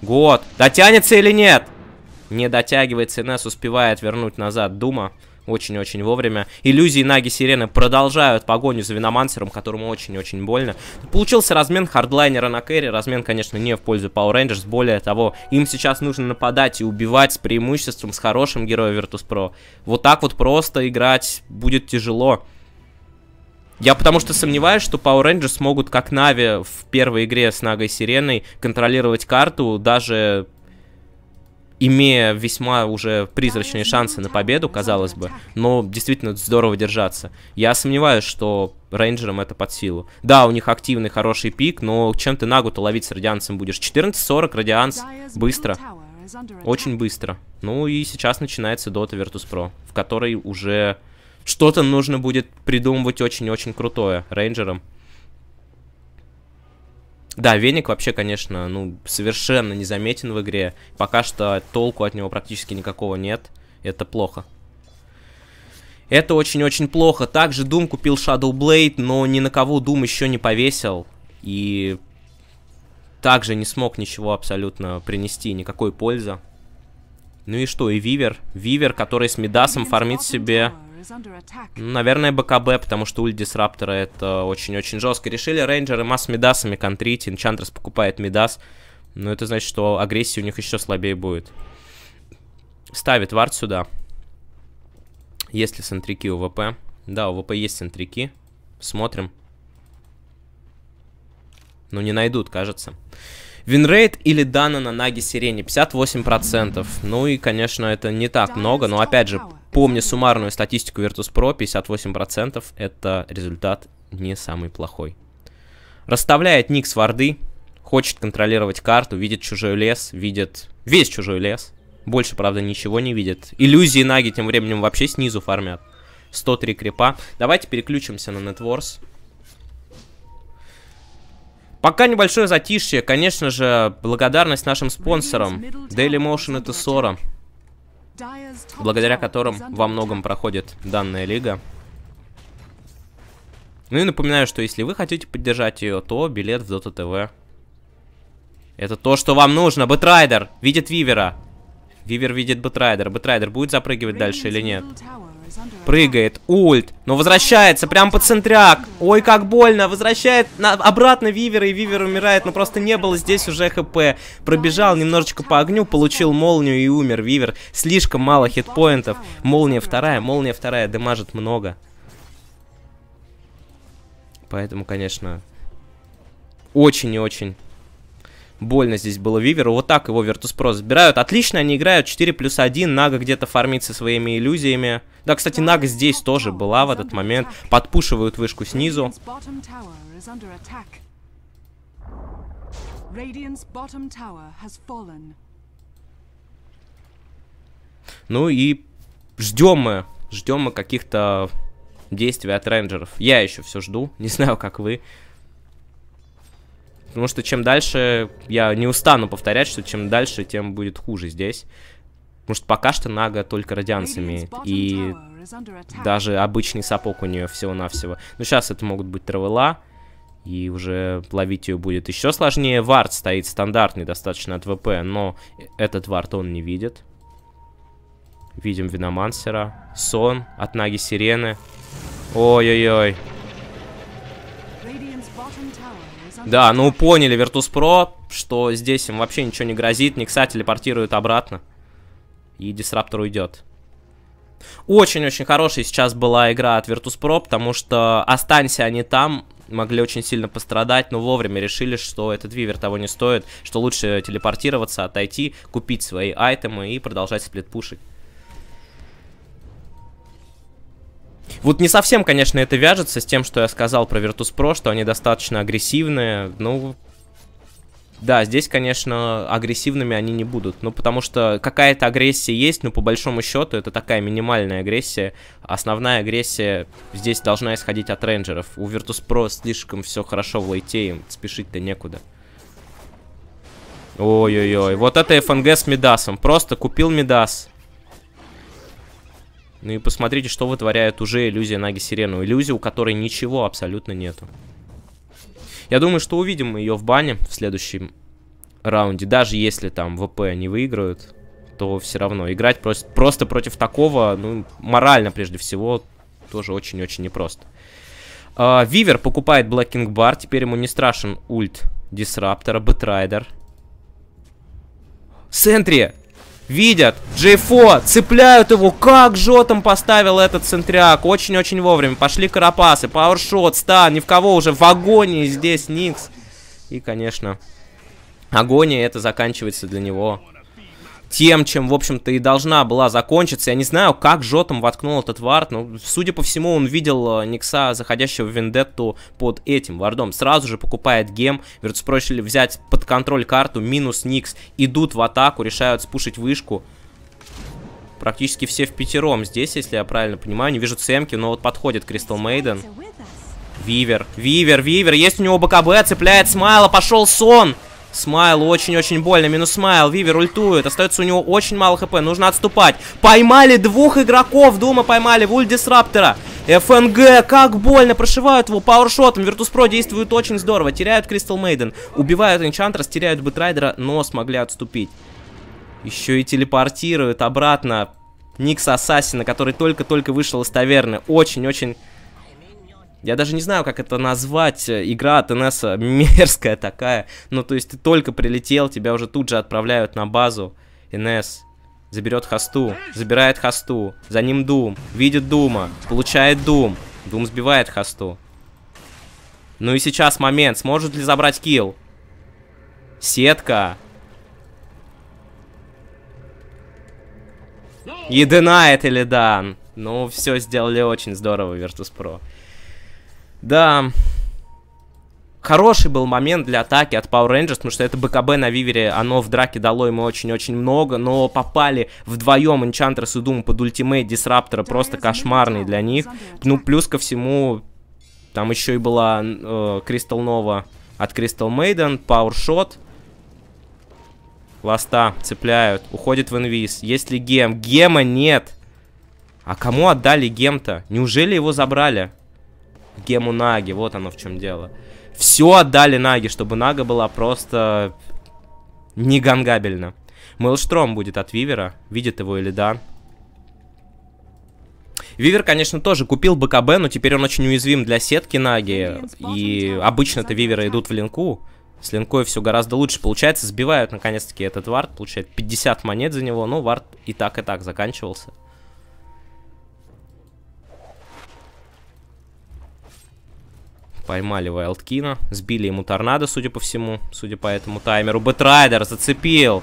Год. Дотянется или нет? Не дотягивается. НС успевает вернуть назад Дума. Очень-очень вовремя. Иллюзии Наги Сирены продолжают погоню за Виномансером, которому очень-очень больно. Получился размен хардлайнера на кэрри. Размен, конечно, не в пользу Power Rangers. Более того, им сейчас нужно нападать и убивать с преимуществом, с хорошим героем Virtus.pro. Вот так вот просто играть будет тяжело. Я потому что сомневаюсь, что Power Rangers могут, как Нави в первой игре с Нагой Сиреной, контролировать карту даже имея весьма уже призрачные шансы на победу, казалось бы, но ну, действительно здорово держаться. Я сомневаюсь, что рейнджерам это под силу. Да, у них активный хороший пик, но чем ты нагу-то ловить с радианцем будешь? 14-40, радианс, быстро. Очень быстро. Ну и сейчас начинается Dota Virtus Pro, в которой уже что-то нужно будет придумывать очень-очень крутое рейнджерам. Да, веник вообще, конечно, ну, совершенно незаметен в игре. Пока что толку от него практически никакого нет. Это плохо. Это очень-очень плохо. Также Doom купил Shadow Blade, но ни на кого Doom еще не повесил. И также не смог ничего абсолютно принести, никакой пользы. Ну и что, и Вивер. Вивер, который с Медасом фармит себе Наверное, БКБ, потому что ульт Дисраптора это очень-очень жестко. Решили рейнджеры масс медасами контрить. Энчантрес покупает медас, Но это значит, что агрессия у них еще слабее будет. Ставит вард сюда. Есть ли сентрики у ВП? Да, у ВП есть сентрики. Смотрим. Ну, не найдут, кажется. Винрейт или Дана на Наги Сирене 58%. Ну и, конечно, это не так много, но опять же, Помню суммарную статистику Virtus.pro, 58% это результат не самый плохой. Расставляет Никс варды, хочет контролировать карту, видит чужой лес, видит весь чужой лес. Больше, правда, ничего не видит. Иллюзии Наги тем временем вообще снизу фармят. 103 крипа. Давайте переключимся на Netwars. Пока небольшое затишье, конечно же, благодарность нашим спонсорам. Daily Dailymotion это Сора благодаря которым во многом проходит данная лига. Ну и напоминаю, что если вы хотите поддержать ее, то билет в Dota TV. Это то, что вам нужно. Бэтрайдер видит Вивера. Вивер видит Бэтрайдер. Бэтрайдер будет запрыгивать дальше или нет? Прыгает. Ульт. Но возвращается. Прям по центряк. Ой, как больно. Возвращает на... обратно Вивера. И Вивер умирает. Но просто не было здесь уже ХП. Пробежал немножечко по огню. Получил молнию и умер. Вивер. Слишком мало хитпоинтов. Молния вторая. Молния вторая. Дымажит много. Поэтому, конечно, очень и очень Больно здесь было Виверу. Вот так его Virtus.pro забирают. Отлично они играют. 4 плюс 1. Нага где-то фармится своими иллюзиями. Да, кстати, Нага здесь тоже была в этот момент. Подпушивают вышку снизу. Ну и ждем мы. Ждем мы каких-то действий от рейнджеров. Я еще все жду. Не знаю, как вы. Потому что чем дальше, я не устану повторять, что чем дальше, тем будет хуже здесь. Потому что пока что Нага только радианс имеет. И даже обычный сапог у нее всего-навсего. Но ну, сейчас это могут быть травела. И уже ловить ее будет еще сложнее. Вард стоит стандартный достаточно от ВП, но этот вард он не видит. Видим Виномансера. Сон от Наги Сирены. Ой-ой-ой. Да, ну поняли Virtus.pro, что здесь им вообще ничего не грозит. Никса телепортирует обратно. И Дисраптор уйдет. Очень-очень хорошая сейчас была игра от Virtus.pro, потому что останься они там, могли очень сильно пострадать, но вовремя решили, что этот вивер того не стоит, что лучше телепортироваться, отойти, купить свои айтемы и продолжать сплитпушить. Вот не совсем, конечно, это вяжется с тем, что я сказал про Virtus.pro, что они достаточно агрессивные. Ну, да, здесь, конечно, агрессивными они не будут. Ну, потому что какая-то агрессия есть, но по большому счету это такая минимальная агрессия. Основная агрессия здесь должна исходить от рейнджеров. У Virtus.pro слишком все хорошо в лейте, им спешить-то некуда. Ой-ой-ой, вот это ФНГ с Мидасом. Просто купил Мидас. Ну и посмотрите, что вытворяет уже иллюзия Наги Сирену. Иллюзия, у которой ничего абсолютно нету. Я думаю, что увидим ее в бане в следующем раунде. Даже если там ВП не выиграют, то все равно. Играть просто, просто против такого, ну, морально прежде всего, тоже очень-очень непросто. А, Вивер покупает Блэкинг Бар. Теперь ему не страшен ульт Дисраптора, Бэтрайдер. Сентри! видят Джейфо, цепляют его, как жотом поставил этот центряк, очень-очень вовремя, пошли карапасы, пауэршот, стан, ни в кого уже, в агонии здесь Никс, и, конечно, агония это заканчивается для него тем, чем, в общем-то, и должна была закончиться. Я не знаю, как Жотом воткнул этот вард, но, судя по всему, он видел э, Никса, заходящего в Вендетту под этим вардом. Сразу же покупает гем, Верцепро решили взять под контроль карту, минус Никс, идут в атаку, решают спушить вышку. Практически все в пятером здесь, если я правильно понимаю. Не вижу цемки, но вот подходит Кристал Мейден. Вивер, Вивер, Вивер, есть у него БКБ, цепляет Смайла, пошел сон! Смайл очень-очень больно. Минус Смайл. Вивер ультует. Остается у него очень мало хп. Нужно отступать. Поймали двух игроков. Дума поймали. Вуль Дисраптора. ФНГ, как больно, прошивают его пауэршотом, Virtus.pro действует очень здорово, теряют Кристал Мейден, убивают Энчантрас, теряют Бэтрайдера, но смогли отступить. Еще и телепортируют обратно Никс Ассасина, который только-только вышел из таверны, очень-очень я даже не знаю, как это назвать. Э, игра от НС а, мерзкая такая. Ну, то есть ты только прилетел, тебя уже тут же отправляют на базу. НС заберет хосту, забирает хосту, за ним Дум, видит Дума, получает Дум. Дум сбивает хосту. Ну и сейчас момент, сможет ли забрать килл? Сетка. И или Элидан. Ну, все сделали очень здорово, Virtus.pro. Да. Хороший был момент для атаки от Power Rangers, потому что это БКБ на Вивере, оно в драке дало ему очень-очень много, но попали вдвоем Enchantress и Doom под ультимейт Дисраптора, просто кошмарный для них. Ну, плюс ко всему, там еще и была э, Crystal Nova от Crystal Maiden, Power Shot. Ласта цепляют, уходит в инвиз. Есть ли гем? Гема нет. А кому отдали гем-то? Неужели его забрали? гему Наги, вот оно в чем дело. Все отдали Наги, чтобы Нага была просто негангабельна. Мэлштром будет от Вивера, видит его или да. Вивер, конечно, тоже купил БКБ, но теперь он очень уязвим для сетки Наги. Ну, и обычно-то Вивера идут в линку. С линкой все гораздо лучше получается. Сбивают, наконец-таки, этот вард. Получает 50 монет за него. Но ну, вард и так, и так заканчивался. Поймали Вайлдкина. Сбили ему торнадо, судя по всему. Судя по этому таймеру. Бэтрайдер зацепил.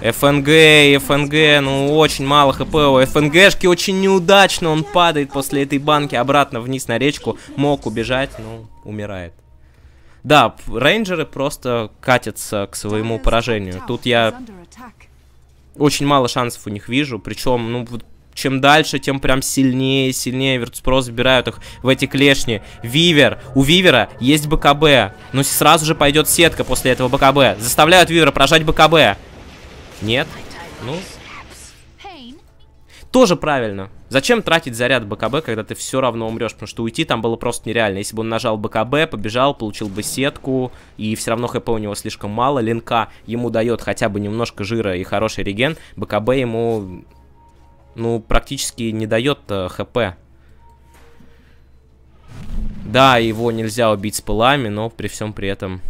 ФНГ, ФНГ, ну очень мало хп у ФНГшки, очень неудачно он падает после этой банки обратно вниз на речку, мог убежать, но умирает. Да, рейнджеры просто катятся к своему поражению, тут я очень мало шансов у них вижу, причем, ну, чем дальше, тем прям сильнее и сильнее Virtus.pro забирают их в эти клешни. Вивер. У Вивера есть БКБ. Но ну, сразу же пойдет сетка после этого БКБ. Заставляют Вивера прожать БКБ. Нет? Ну, тоже правильно. Зачем тратить заряд БКБ, когда ты все равно умрешь? Потому что уйти там было просто нереально. Если бы он нажал БКБ, побежал, получил бы сетку, и все равно ХП у него слишком мало. Линка ему дает хотя бы немножко жира и хороший реген. БКБ ему ну, практически не дает э, хп. Да, его нельзя убить с пылами, но при всем при этом...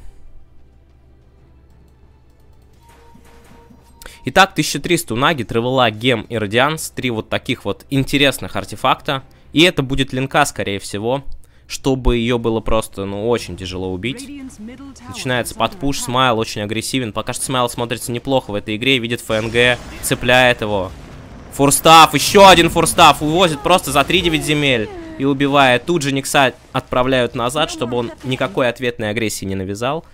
Итак, 1300 наги Тревела, Гем и Радианс. Три вот таких вот интересных артефакта. И это будет линка, скорее всего, чтобы ее было просто, ну, очень тяжело убить. Начинается подпуш, Смайл очень агрессивен. Пока что Смайл смотрится неплохо в этой игре, видит ФНГ, цепляет его. Фурстав, еще один фурстав увозит просто за 3-9 земель и убивая. Тут же Никса отправляют назад, чтобы он никакой ответной агрессии не навязал.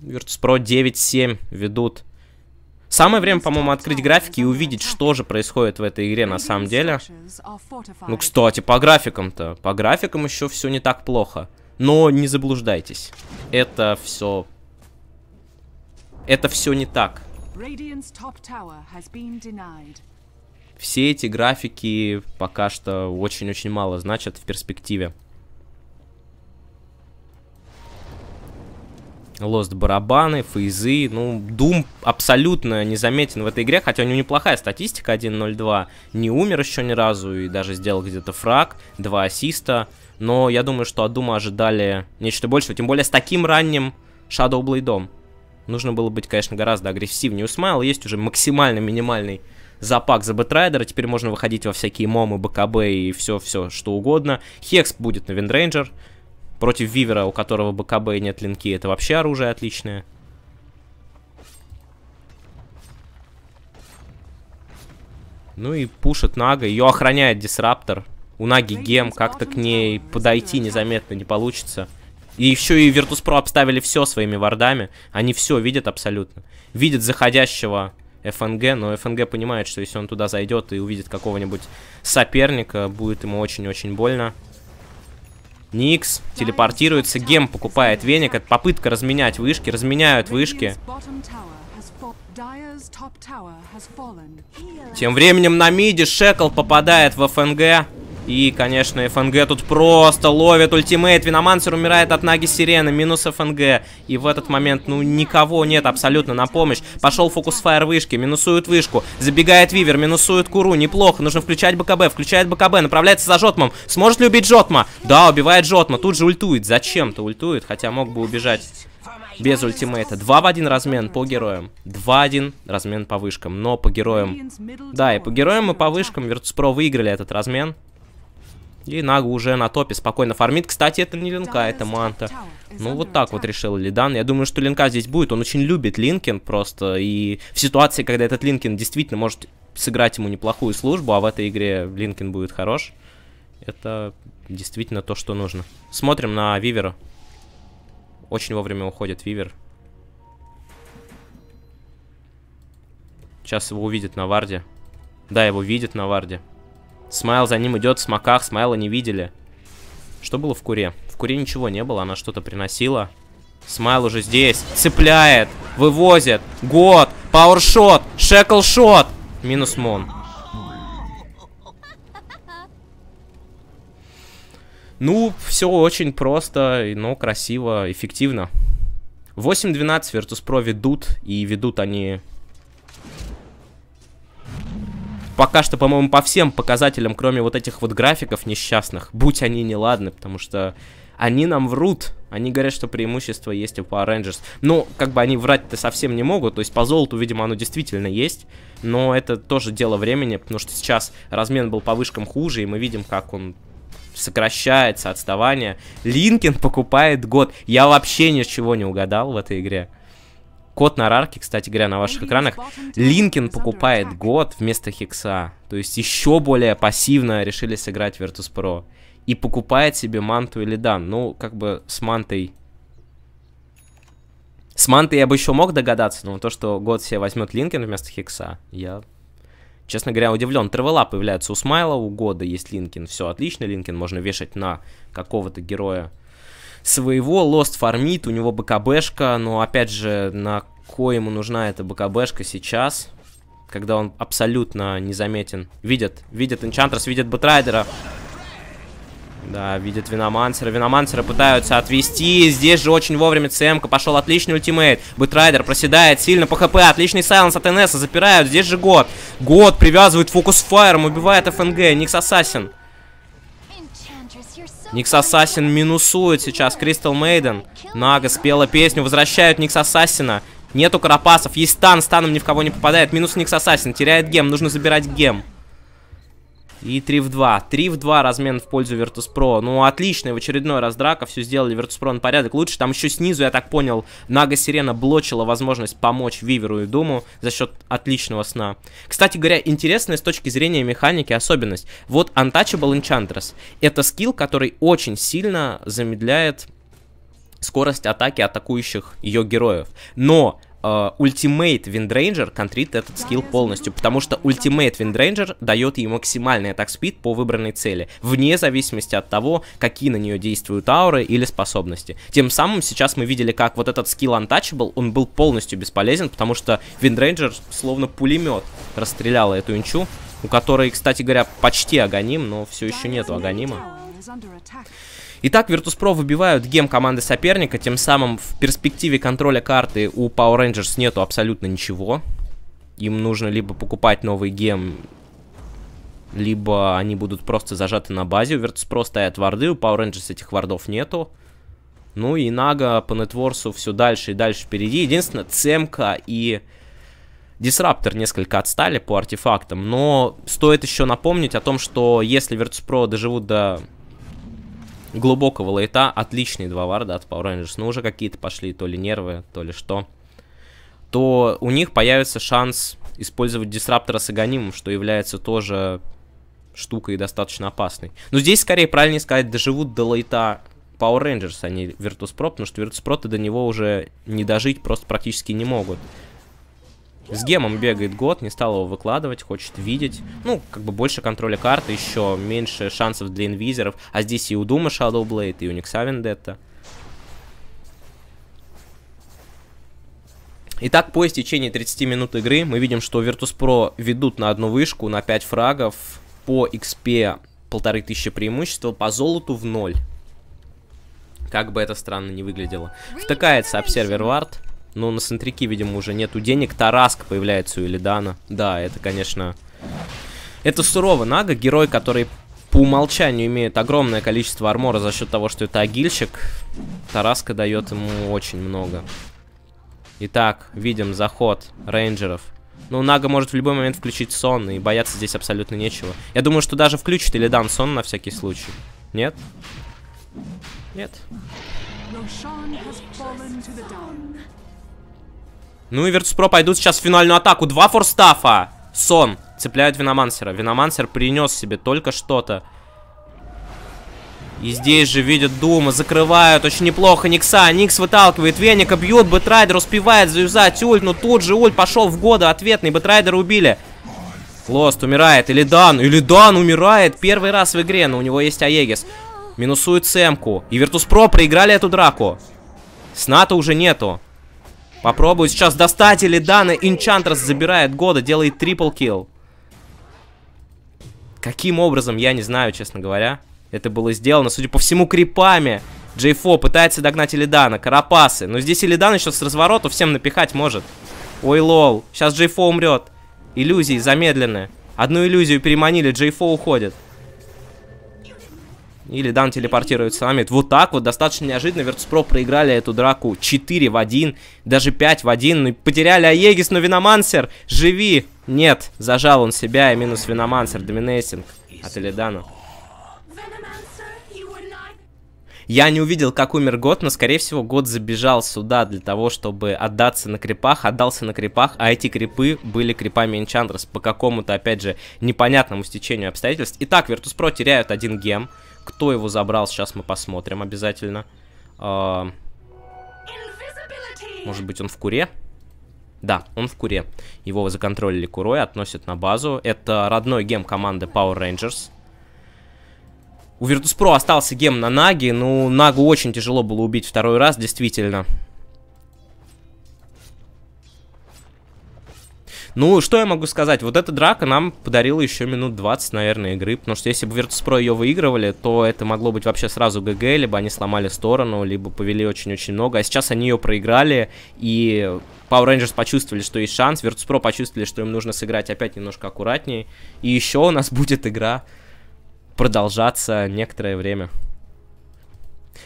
Virtus.pro 9-7 ведут. Самое время, по-моему, открыть графики и увидеть, что же происходит в этой игре на самом деле. Ну, кстати, по графикам-то. По графикам еще все не так плохо. Но не заблуждайтесь. Это все... Это все не так все эти графики пока что очень-очень мало значат в перспективе. Лост барабаны, фейзы. Ну, Дум абсолютно не заметен в этой игре, хотя у него неплохая статистика 1.02. Не умер еще ни разу и даже сделал где-то фраг, два ассиста. Но я думаю, что от Дума ожидали нечто большего, тем более с таким ранним Shadow Bladeом. Нужно было быть, конечно, гораздо агрессивнее. У Смайл есть уже максимально минимальный за пак, за Бэтрайдера. Теперь можно выходить во всякие момы, БКБ и все-все, что угодно. Хекс будет на Виндрейнджер. Против Вивера, у которого БКБ нет линки, это вообще оружие отличное. Ну и пушит Нага. Ее охраняет Дисраптор. У Наги ну гем, как-то к ней подойти незаметно не получится. И еще и Virtus.pro обставили все своими вардами. Они все видят абсолютно. Видят заходящего ФНГ, но ФНГ понимает, что если он туда зайдет и увидит какого-нибудь соперника, будет ему очень-очень больно. Никс телепортируется, Гем покупает веник. Это попытка разменять вышки, разменяют вышки. Тем временем на миде Шекл попадает в ФНГ. И, конечно, ФНГ тут просто ловит ультимейт. Виномансер умирает от Наги Сирены. Минус ФНГ. И в этот момент, ну, никого нет абсолютно на помощь. Пошел фокус фаер вышки. Минусует вышку. Забегает Вивер. Минусует Куру. Неплохо. Нужно включать БКБ. Включает БКБ. Направляется за Жотмом. Сможет ли убить Жотма? Да, убивает Жотма. Тут же ультует. Зачем-то ультует. Хотя мог бы убежать без ультимейта. Два в один размен по героям. два в 1 размен по вышкам. Но по героям... Да, и по героям и по вышкам Virtus.pro выиграли этот размен. И Нагу уже на топе спокойно фармит. Кстати, это не Линка, это Манта. Ну, вот так вот решил Лидан. Я думаю, что Линка здесь будет. Он очень любит Линкин просто. И в ситуации, когда этот Линкин действительно может сыграть ему неплохую службу, а в этой игре Линкин будет хорош, это действительно то, что нужно. Смотрим на Вивера. Очень вовремя уходит Вивер. Сейчас его увидит на Варде. Да, его видит на Варде. Смайл за ним идет, смоках, Смайла не видели. Что было в куре? В куре ничего не было, она что-то приносила. Смайл уже здесь. Цепляет. Вывозит. Год. Пауэршот. Шеклшот. Минус Мон. Ну, все очень просто, но красиво, эффективно. 8-12 Virtus.pro ведут, и ведут они пока что, по-моему, по всем показателям, кроме вот этих вот графиков несчастных, будь они неладны, потому что они нам врут. Они говорят, что преимущество есть у Power Rangers. Но как бы они врать-то совсем не могут. То есть по золоту, видимо, оно действительно есть. Но это тоже дело времени, потому что сейчас размен был по вышкам хуже, и мы видим, как он сокращается, отставание. Линкин покупает год. Я вообще ничего не угадал в этой игре. Код на рарке, кстати говоря, на ваших экранах. Линкин покупает год вместо Хикса. То есть еще более пассивно решили сыграть Virtus.pro. И покупает себе Манту или Дан. Ну, как бы с Мантой... С Мантой я бы еще мог догадаться, но то, что год себе возьмет Линкин вместо Хикса, я Честно говоря, удивлен. Тревела появляется у Смайла, у Года есть Линкин. Все отлично, Линкин можно вешать на какого-то героя своего, Лост фармит, у него БКБшка, но опять же, на кое ему нужна эта БКБшка сейчас, когда он абсолютно незаметен. Видят, видят Энчантрас, видят Бэтрайдера. Да, видят Виномансера. Виномансера пытаются отвести. Здесь же очень вовремя ЦМК. Пошел отличный ультимейт. Бэтрайдер проседает сильно по ХП. Отличный сайленс от НС. Запирают. Здесь же Год. Год привязывает фокус фаером. Убивает ФНГ. Никс Ассасин. Никс Ассасин минусует сейчас Кристал Мейден. Нага спела песню, возвращают Никс Ассасина. Нету карапасов, есть стан, станом ни в кого не попадает. Минус Никс Ассасин, теряет гем, нужно забирать гем. И 3 в 2. 3 в 2 размен в пользу Virtus.pro. Ну, отличная в очередной раз драка. Все сделали Virtus.pro на порядок лучше. Там еще снизу, я так понял, Нага Сирена блочила возможность помочь Виверу и Думу за счет отличного сна. Кстати говоря, интересная с точки зрения механики особенность. Вот Untouchable Enchantress. Это скилл, который очень сильно замедляет скорость атаки атакующих ее героев. Но ультимейт э, Виндрейнджер контрит этот скилл полностью, потому что ультимейт Виндрейнджер дает ей максимальный атак спид по выбранной цели, вне зависимости от того, какие на нее действуют ауры или способности. Тем самым сейчас мы видели, как вот этот скилл Untouchable, он был полностью бесполезен, потому что Виндрейнджер словно пулемет расстреляла эту инчу, у которой, кстати говоря, почти агоним, но все еще нету агонима. Итак, Virtus.pro выбивают гем команды соперника, тем самым в перспективе контроля карты у Power Rangers нету абсолютно ничего. Им нужно либо покупать новый гем, либо они будут просто зажаты на базе. У Virtus.pro стоят варды, у Power Rangers этих вардов нету. Ну и Нага по нетворсу все дальше и дальше впереди. Единственное, Цемка и Дисраптор несколько отстали по артефактам. Но стоит еще напомнить о том, что если Virtus.pro доживут до глубокого лейта, Отличные два варда от Power Rangers. Но ну, уже какие-то пошли то ли нервы, то ли что. То у них появится шанс использовать дисраптора с агонимом, что является тоже штукой достаточно опасной. Но здесь скорее правильнее сказать, доживут до лейта Power Rangers, а не Virtus.pro, потому что Virtus.pro до него уже не дожить просто практически не могут. С гемом бегает год, не стал его выкладывать, хочет видеть. Ну, как бы больше контроля карты, еще меньше шансов для инвизеров, А здесь и у Дума Shadowblade, и у Никса Вендетта. Итак, по истечении 30 минут игры мы видим, что Virtus.pro ведут на одну вышку, на 5 фрагов, по XP 1500 преимущества, по золоту в ноль. Как бы это странно не выглядело. Втыкается обсервер вард. Но ну, на центрике, видимо, уже нету денег. Тараск появляется у Элидана. Да, это, конечно... Это сурово. Нага, герой, который по умолчанию имеет огромное количество армора за счет того, что это агильщик. Тараска дает ему очень много. Итак, видим заход рейнджеров. Ну, Нага может в любой момент включить сон, и бояться здесь абсолютно нечего. Я думаю, что даже включит или дан сон на всякий случай. Нет? Нет. Ну и Верцпро пойдут сейчас в финальную атаку. Два форстафа. Сон. цепляет Виномансера. Виномансер принес себе только что-то. И здесь же видят Дума, закрывают очень неплохо Никса. Никс выталкивает Веника, бьет, Бэтрайдер успевает заюзать ульт, но тут же ульт пошел в года ответный, Бэтрайдер убили. Лост умирает, или Дан, или Дан умирает первый раз в игре, но у него есть Аегис. Минусует Сэмку, и Virtus.pro проиграли эту драку. Сната уже нету. Попробую сейчас достать или Дана. Инчантрас забирает года, делает трипл килл. Каким образом, я не знаю, честно говоря. Это было сделано, судя по всему, крипами. Джейфо пытается догнать Элидана, Карапасы. Но здесь Элидан еще с разворота всем напихать может. Ой, лол, сейчас Джейфо умрет. Иллюзии замедлены. Одну иллюзию переманили, Джейфо уходит. Или Дан телепортирует с Саммит. Вот так вот, достаточно неожиданно. Верцпро проиграли эту драку 4 в 1, даже 5 в 1. Ну потеряли Аегис, но Виномансер, живи! Нет, зажал он себя, и минус Виномансер, доминейсинг от Элидана. Я не увидел, как умер Год, но, скорее всего, Год забежал сюда для того, чтобы отдаться на крипах, отдался на крипах, а эти крипы были крипами Enchantress по какому-то, опять же, непонятному стечению обстоятельств. Итак, Virtus.pro теряют один гем, кто его забрал, сейчас мы посмотрим обязательно. А, может быть, он в куре? Да, он в куре. Его законтролили курой, относят на базу. Это родной гем команды Power Rangers. У Virtus.pro остался гем на Наги. Ну, Нагу очень тяжело было убить второй раз, действительно. Ну, что я могу сказать? Вот эта драка нам подарила еще минут 20, наверное, игры, потому что если бы Virtus.pro ее выигрывали, то это могло быть вообще сразу ГГ, либо они сломали сторону, либо повели очень-очень много, а сейчас они ее проиграли, и Power Rangers почувствовали, что есть шанс, Virtus.pro почувствовали, что им нужно сыграть опять немножко аккуратнее, и еще у нас [laughs] будет игра продолжаться некоторое время.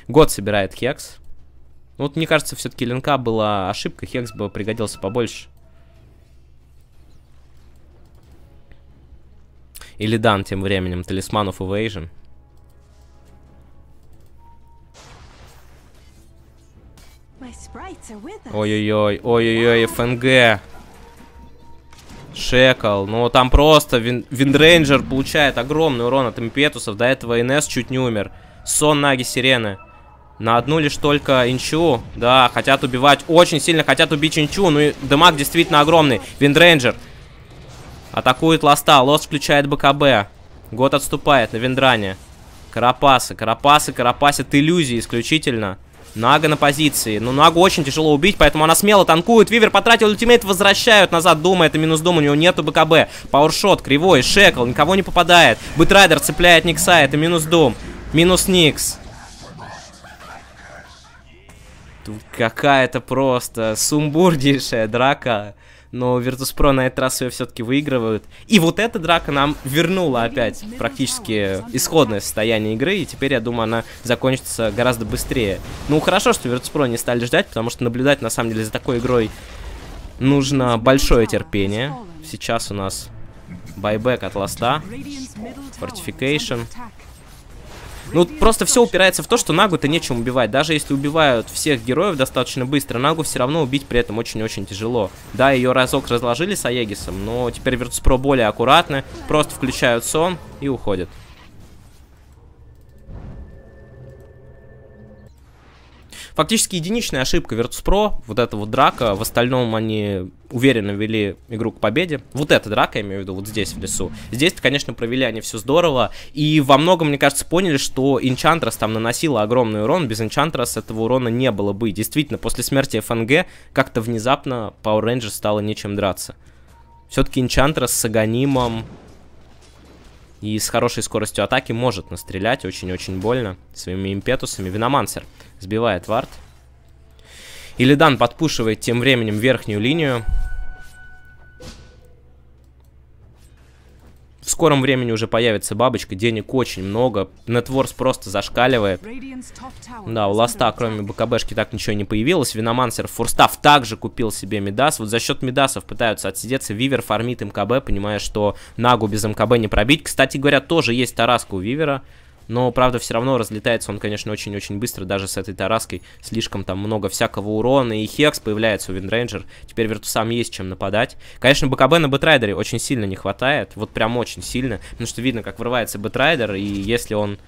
Год собирает Хекс. Ну, вот мне кажется, все-таки Ленка была ошибка, Хекс бы пригодился побольше. Или Дан тем временем, талисманов of evasion. Ой-ой-ой, ой-ой-ой, ФНГ. Шекл. Ну, там просто вин Виндрейнджер получает огромный урон от импетусов. До этого НС чуть не умер. Сон Наги Сирены. На одну лишь только Инчу. Да, хотят убивать. Очень сильно хотят убить Инчу. Ну и дамаг действительно огромный. Виндрейнджер. Атакует лоста Лост включает БКБ. Год отступает на Вендране. Карапасы, Карапасы, Карапасят иллюзии исключительно. Нага на позиции. но ну, Нагу очень тяжело убить, поэтому она смело танкует. Вивер потратил ультимейт, возвращают назад. Дума, это минус Дума, у него нету БКБ. Пауэршот, кривой, Шекл, никого не попадает. Бытрайдер цепляет Никса, это минус Дум. Минус Никс. Какая-то просто сумбурнейшая драка но Virtus.pro на этот раз ее все-таки выигрывают. И вот эта драка нам вернула опять практически исходное состояние игры, и теперь, я думаю, она закончится гораздо быстрее. Ну, хорошо, что Virtus.pro не стали ждать, потому что наблюдать, на самом деле, за такой игрой нужно большое терпение. Сейчас у нас байбек от ласта, фортификейшн, ну, просто все упирается в то, что Нагу-то нечем убивать. Даже если убивают всех героев достаточно быстро, Нагу все равно убить при этом очень-очень тяжело. Да, ее разок разложили с Аегисом, но теперь Virtus.pro более аккуратно, просто включают сон и уходят. фактически единичная ошибка Virtus.pro, вот эта вот драка, в остальном они уверенно вели игру к победе. Вот эта драка, я имею в виду, вот здесь, в лесу. Здесь-то, конечно, провели они все здорово, и во многом, мне кажется, поняли, что Enchantress там наносила огромный урон, без Enchantress этого урона не было бы. И действительно, после смерти ФНГ как-то внезапно Power Rangers стало нечем драться. Все-таки Enchantress с Аганимом и с хорошей скоростью атаки может настрелять очень-очень больно своими импетусами. Виномансер сбивает вард. Илидан подпушивает тем временем верхнюю линию. В скором времени уже появится бабочка, денег очень много, нетворс просто зашкаливает. Да, у Ласта, кроме БКБшки, так ничего не появилось. Виномансер Фурстав также купил себе Мидас. Вот за счет Мидасов пытаются отсидеться. Вивер фармит МКБ, понимая, что Нагу без МКБ не пробить. Кстати говоря, тоже есть Тараска у Вивера но, правда, все равно разлетается он, конечно, очень-очень быстро, даже с этой тараской слишком там много всякого урона, и Хекс появляется у Виндрейнджер, теперь Виртусам есть чем нападать. Конечно, БКБ на Бэтрайдере очень сильно не хватает, вот прям очень сильно, потому что видно, как врывается Бэтрайдер, и если он...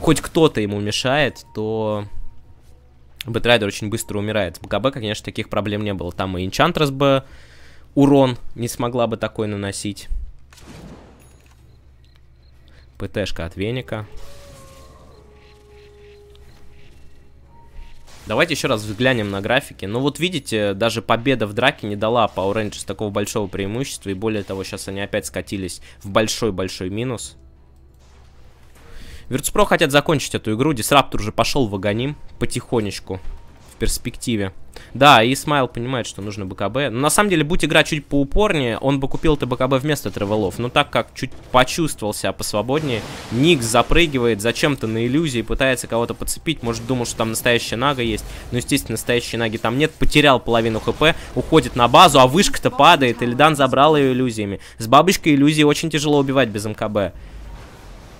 Хоть кто-то ему мешает, то Бэтрайдер очень быстро умирает. С БКБ, конечно, таких проблем не было. Там и Энчантрес бы урон не смогла бы такой наносить. ПТшка от веника. Давайте еще раз взглянем на графики. Ну вот видите, даже победа в драке не дала Power Rangers такого большого преимущества. И более того, сейчас они опять скатились в большой-большой минус. Virtus.pro хотят закончить эту игру. Дисраптор уже пошел в Аганим потихонечку в перспективе. Да, и Смайл понимает, что нужно БКБ. Но на самом деле, будь игра чуть поупорнее, он бы купил это БКБ вместо тревелов. Но так как чуть почувствовал себя посвободнее, Ник запрыгивает зачем-то на иллюзии, пытается кого-то подцепить. Может, думал, что там настоящая нага есть. Но, естественно, настоящей наги там нет. Потерял половину хп, уходит на базу, а вышка-то падает. Ильдан забрал ее иллюзиями. С бабочкой иллюзии очень тяжело убивать без МКБ.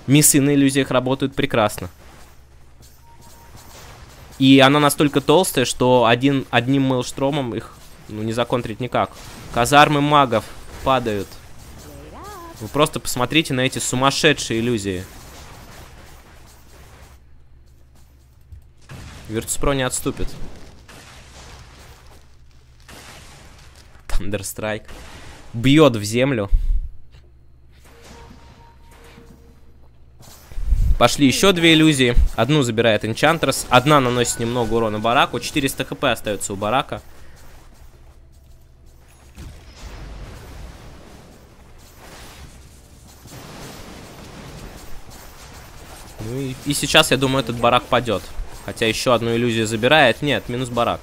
Миссы на иллюзиях работают прекрасно. И она настолько толстая, что один, одним мейлштромом их ну, не законтрить никак. Казармы магов падают. Вы просто посмотрите на эти сумасшедшие иллюзии. Виртуспро не отступит. Тандерстрайк. Бьет в землю. Пошли еще две иллюзии. Одну забирает Энчантрess. Одна наносит немного урона Бараку. 400 хп остается у Барака. Ну и, и сейчас, я думаю, этот барак падет. Хотя еще одну иллюзию забирает. Нет, минус барак.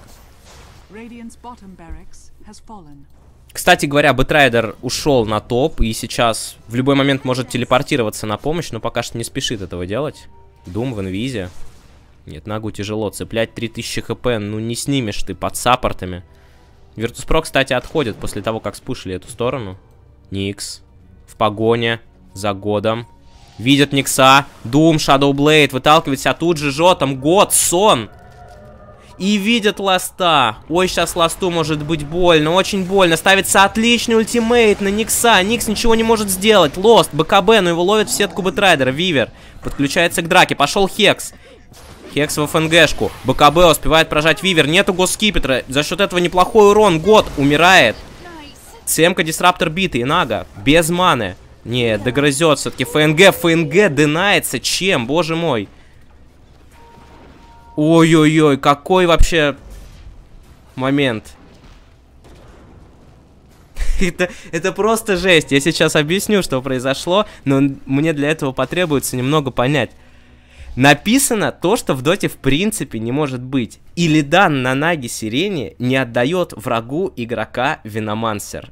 Кстати говоря, Бэтрайдер ушел на топ и сейчас в любой момент может телепортироваться на помощь, но пока что не спешит этого делать. Дум в инвизе. Нет, ногу тяжело. Цеплять 3000 хп, ну не снимешь ты под саппортами. Virtus.pro, кстати, отходит после того, как спушили эту сторону. Никс в погоне за годом. Видят Никса. Дум, Shadow Blade выталкивается себя тут же жотом. Год, сон. И видят ласта. Ой, сейчас ласту может быть больно, очень больно. Ставится отличный ультимейт на Никса. Никс ничего не может сделать. Лост, БКБ, но его ловят в сетку Бэтрайдера. Вивер подключается к драке. Пошел Хекс. Хекс в ФНГшку. БКБ успевает прожать Вивер. Нету Госкипетра. За счет этого неплохой урон. Год умирает. Семка Дисраптор битый. Нага. Без маны. Не, догрызет все-таки ФНГ. ФНГ дынается. Чем? Боже мой. Ой-ой-ой, какой вообще момент. [laughs] это, это просто жесть. Я сейчас объясню, что произошло, но мне для этого потребуется немного понять. Написано то, что в доте в принципе не может быть. Или дан на наге сирени не отдает врагу игрока Виномансер.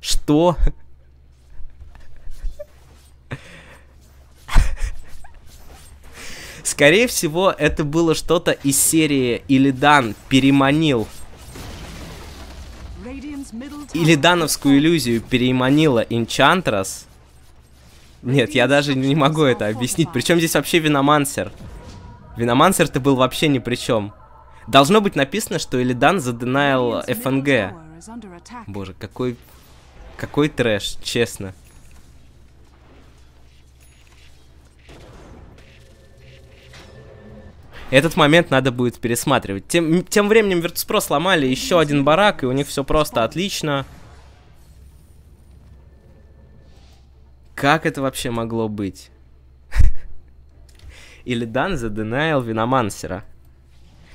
Что? Скорее всего, это было что-то из серии Илидан переманил. Илидановскую иллюзию переманила Инчантрас. Нет, я даже не могу это объяснить. Причем здесь вообще Виномансер? Виномансер-то был вообще ни при чем. Должно быть написано, что Илидан заденайл ФНГ. Боже, какой... Какой трэш, честно. Этот момент надо будет пересматривать. Тем, тем временем Virtus.pro сломали еще один барак, и у них все просто отлично. Как это вообще могло быть? [laughs] Или Дан заденаил Виномансера?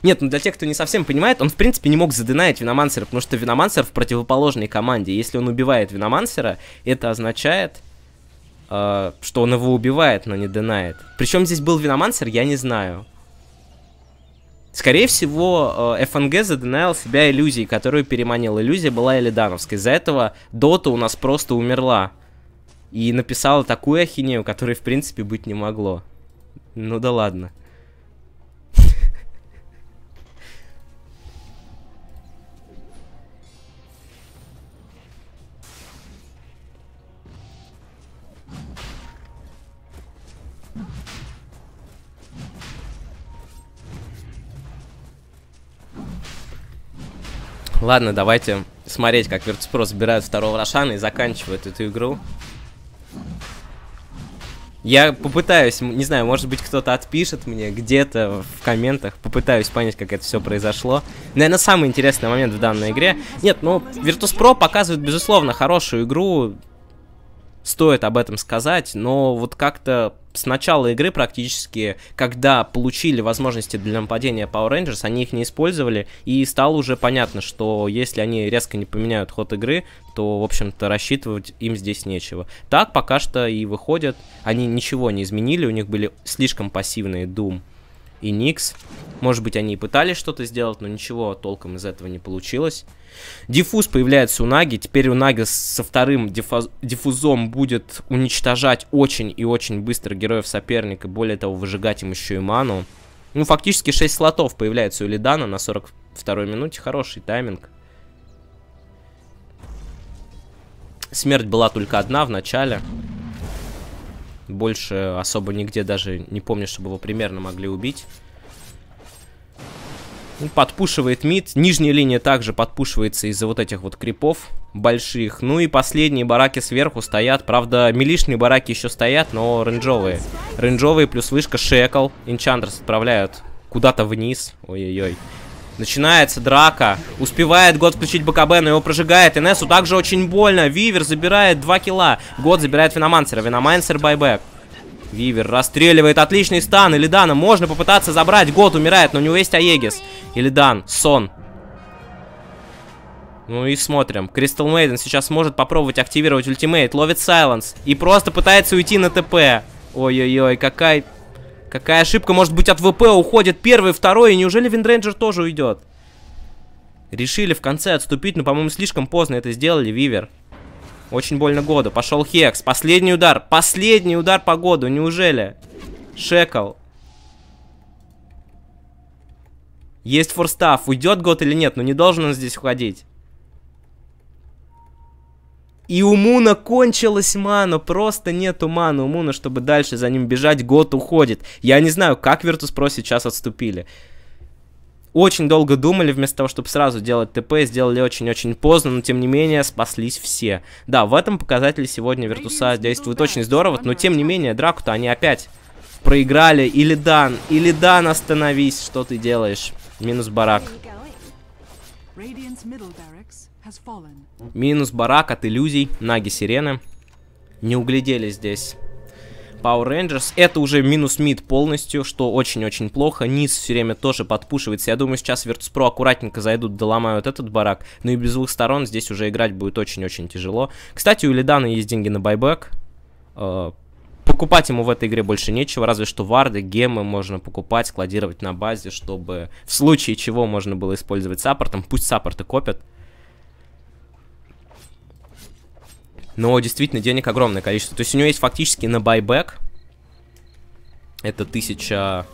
Нет, ну для тех, кто не совсем понимает, он в принципе не мог заденаить Виномансера, потому что Виномансер в противоположной команде. Если он убивает Виномансера, это означает, э, что он его убивает, но не денает. Причем здесь был Виномансер, я не знаю. Скорее всего, э, FNG заденаил себя иллюзией, которую переманил. Иллюзия была Элидановской. Из-за этого Дота у нас просто умерла. И написала такую ахинею, которой, в принципе, быть не могло. Ну да ладно. Ладно, давайте смотреть, как Virtus.pro забирает второго Рошана и заканчивает эту игру. Я попытаюсь, не знаю, может быть кто-то отпишет мне где-то в комментах, попытаюсь понять, как это все произошло. Наверное, самый интересный момент в данной игре. Нет, ну, Virtus.pro показывает, безусловно, хорошую игру, стоит об этом сказать, но вот как-то с начала игры практически, когда получили возможности для нападения Power Rangers, они их не использовали, и стало уже понятно, что если они резко не поменяют ход игры, то, в общем-то, рассчитывать им здесь нечего. Так пока что и выходят, они ничего не изменили, у них были слишком пассивные Doom и Никс. Может быть, они и пытались что-то сделать, но ничего толком из этого не получилось. Диффуз появляется у Наги. Теперь у Наги со вторым диффуз, диффузом будет уничтожать очень и очень быстро героев соперника. Более того, выжигать им еще и ману. Ну, фактически 6 слотов появляется у Лидана на 42-й минуте. Хороший тайминг. Смерть была только одна в начале. Больше особо нигде даже не помню, чтобы его примерно могли убить. Ну, подпушивает мид. Нижняя линия также подпушивается из-за вот этих вот крипов больших. Ну и последние бараки сверху стоят. Правда, милишные бараки еще стоят, но рейнджовые. Рейнджовые плюс вышка Шекл. инчандерс отправляют куда-то вниз. Ой-ой-ой. Начинается драка. Успевает Год включить БКБ, но его прожигает. Инессу также очень больно. Вивер забирает 2 килла. Год забирает Феномансера. Виномансер байбек. Вивер расстреливает отличный стан. Илидана можно попытаться забрать. Год умирает, но у него есть Аегис. Илидан, сон. Ну и смотрим. Кристал Мейден сейчас может попробовать активировать ультимейт. Ловит Сайленс. И просто пытается уйти на ТП. Ой-ой-ой, какая Какая ошибка может быть от ВП? Уходит первый, второй. И неужели Виндрейнджер тоже уйдет? Решили в конце отступить, но, по-моему, слишком поздно это сделали, Вивер. Очень больно году. Пошел Хекс. Последний удар. Последний удар по году. Неужели? Шекл. Есть форстав. Уйдет год или нет? Но ну, не должен он здесь уходить. И у Муна кончилась мана, просто нету мана у Муна, чтобы дальше за ним бежать, год уходит. Я не знаю, как Virtus.pro сейчас отступили. Очень долго думали, вместо того, чтобы сразу делать ТП, сделали очень-очень поздно, но тем не менее спаслись все. Да, в этом показателе сегодня Виртуса действует очень здорово, но тем не менее драку-то они опять проиграли. Или Дан, или Дан, остановись, что ты делаешь? Минус барак. Radiant's middle barracks has fallen. Минус барак от иллюзий. Наги сирены. Не углядели здесь. Power Rangers. Это уже минус мид полностью, что очень-очень плохо. Низ все время тоже подпушивается. Я думаю, сейчас Virtus.pro аккуратненько зайдут, доломают этот барак. Но ну и без двух сторон здесь уже играть будет очень-очень тяжело. Кстати, у Лидана есть деньги на байбек. Э, покупать ему в этой игре больше нечего, разве что варды, гемы можно покупать, складировать на базе, чтобы в случае чего можно было использовать саппортом. Пусть саппорты копят. Но действительно денег огромное количество. То есть у него есть фактически на байбек. Это 1000...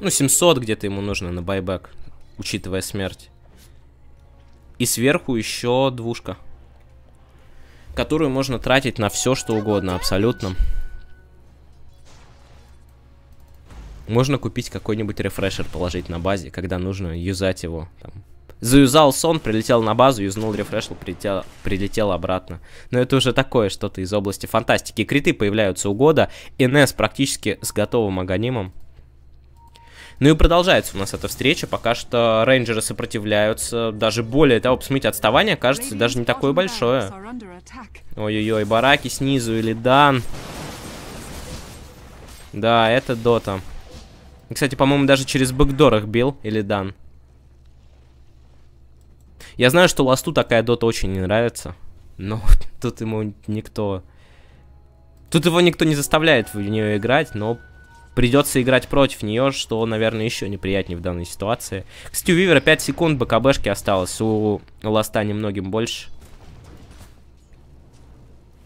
Ну, 700 где-то ему нужно на байбек, учитывая смерть. И сверху еще двушка. Которую можно тратить на все, что угодно, абсолютно. Можно купить какой-нибудь рефрешер, положить на базе, когда нужно юзать его. Там, Заюзал сон, прилетел на базу, юзнул рефрешл, прилетел, прилетел обратно. Но это уже такое что-то из области фантастики. Криты появляются у года, НС практически с готовым аганимом. Ну и продолжается у нас эта встреча, пока что рейнджеры сопротивляются, даже более того, посмотрите, отставание кажется даже не такое большое. Ой-ой-ой, бараки снизу или дан. Да, это дота. Кстати, по-моему, даже через бэкдор их бил или дан. Я знаю, что Ласту такая дота очень не нравится, но [laughs] тут ему никто... Тут его никто не заставляет в нее играть, но придется играть против нее, что, наверное, еще неприятнее в данной ситуации. Кстати, у Вивера 5 секунд БКБшки осталось, у Ласта немногим больше.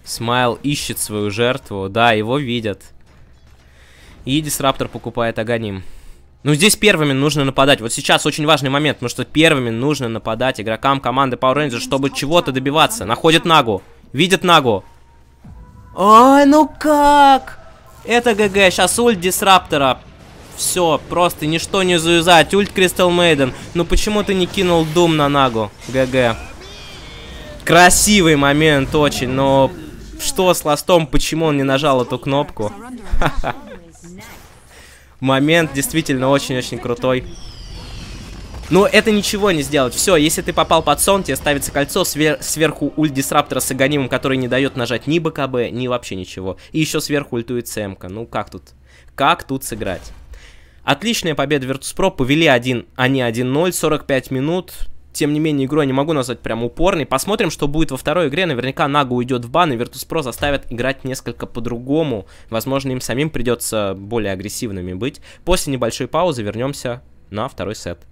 Смайл ищет свою жертву, да, его видят. И Дисраптор покупает Аганим. Ну, здесь первыми нужно нападать. Вот сейчас очень важный момент, потому что первыми нужно нападать игрокам команды Power Rangers, чтобы чего-то добиваться. Находит Нагу. Видит Нагу. Ой, ну как? Это ГГ. Сейчас ульт Дисраптора. Все, просто ничто не заюзать. Ульт Кристал Мейден. Ну почему ты не кинул Дум на Нагу? ГГ. Красивый момент очень, но что с ластом, почему он не нажал эту кнопку? Ха-ха момент действительно очень-очень крутой. Но ну, это ничего не сделать. Все, если ты попал под сон, тебе ставится кольцо, свер сверху ульт Дисраптора с Аганимом, который не дает нажать ни БКБ, ни вообще ничего. И еще сверху ультует СМК. Ну, как тут? Как тут сыграть? Отличная победа Virtus.pro. Повели один, они 1-0, 45 минут тем не менее, игру я не могу назвать прям упорной. Посмотрим, что будет во второй игре. Наверняка Нагу уйдет в бан, и Virtus.pro заставят играть несколько по-другому. Возможно, им самим придется более агрессивными быть. После небольшой паузы вернемся на второй сет.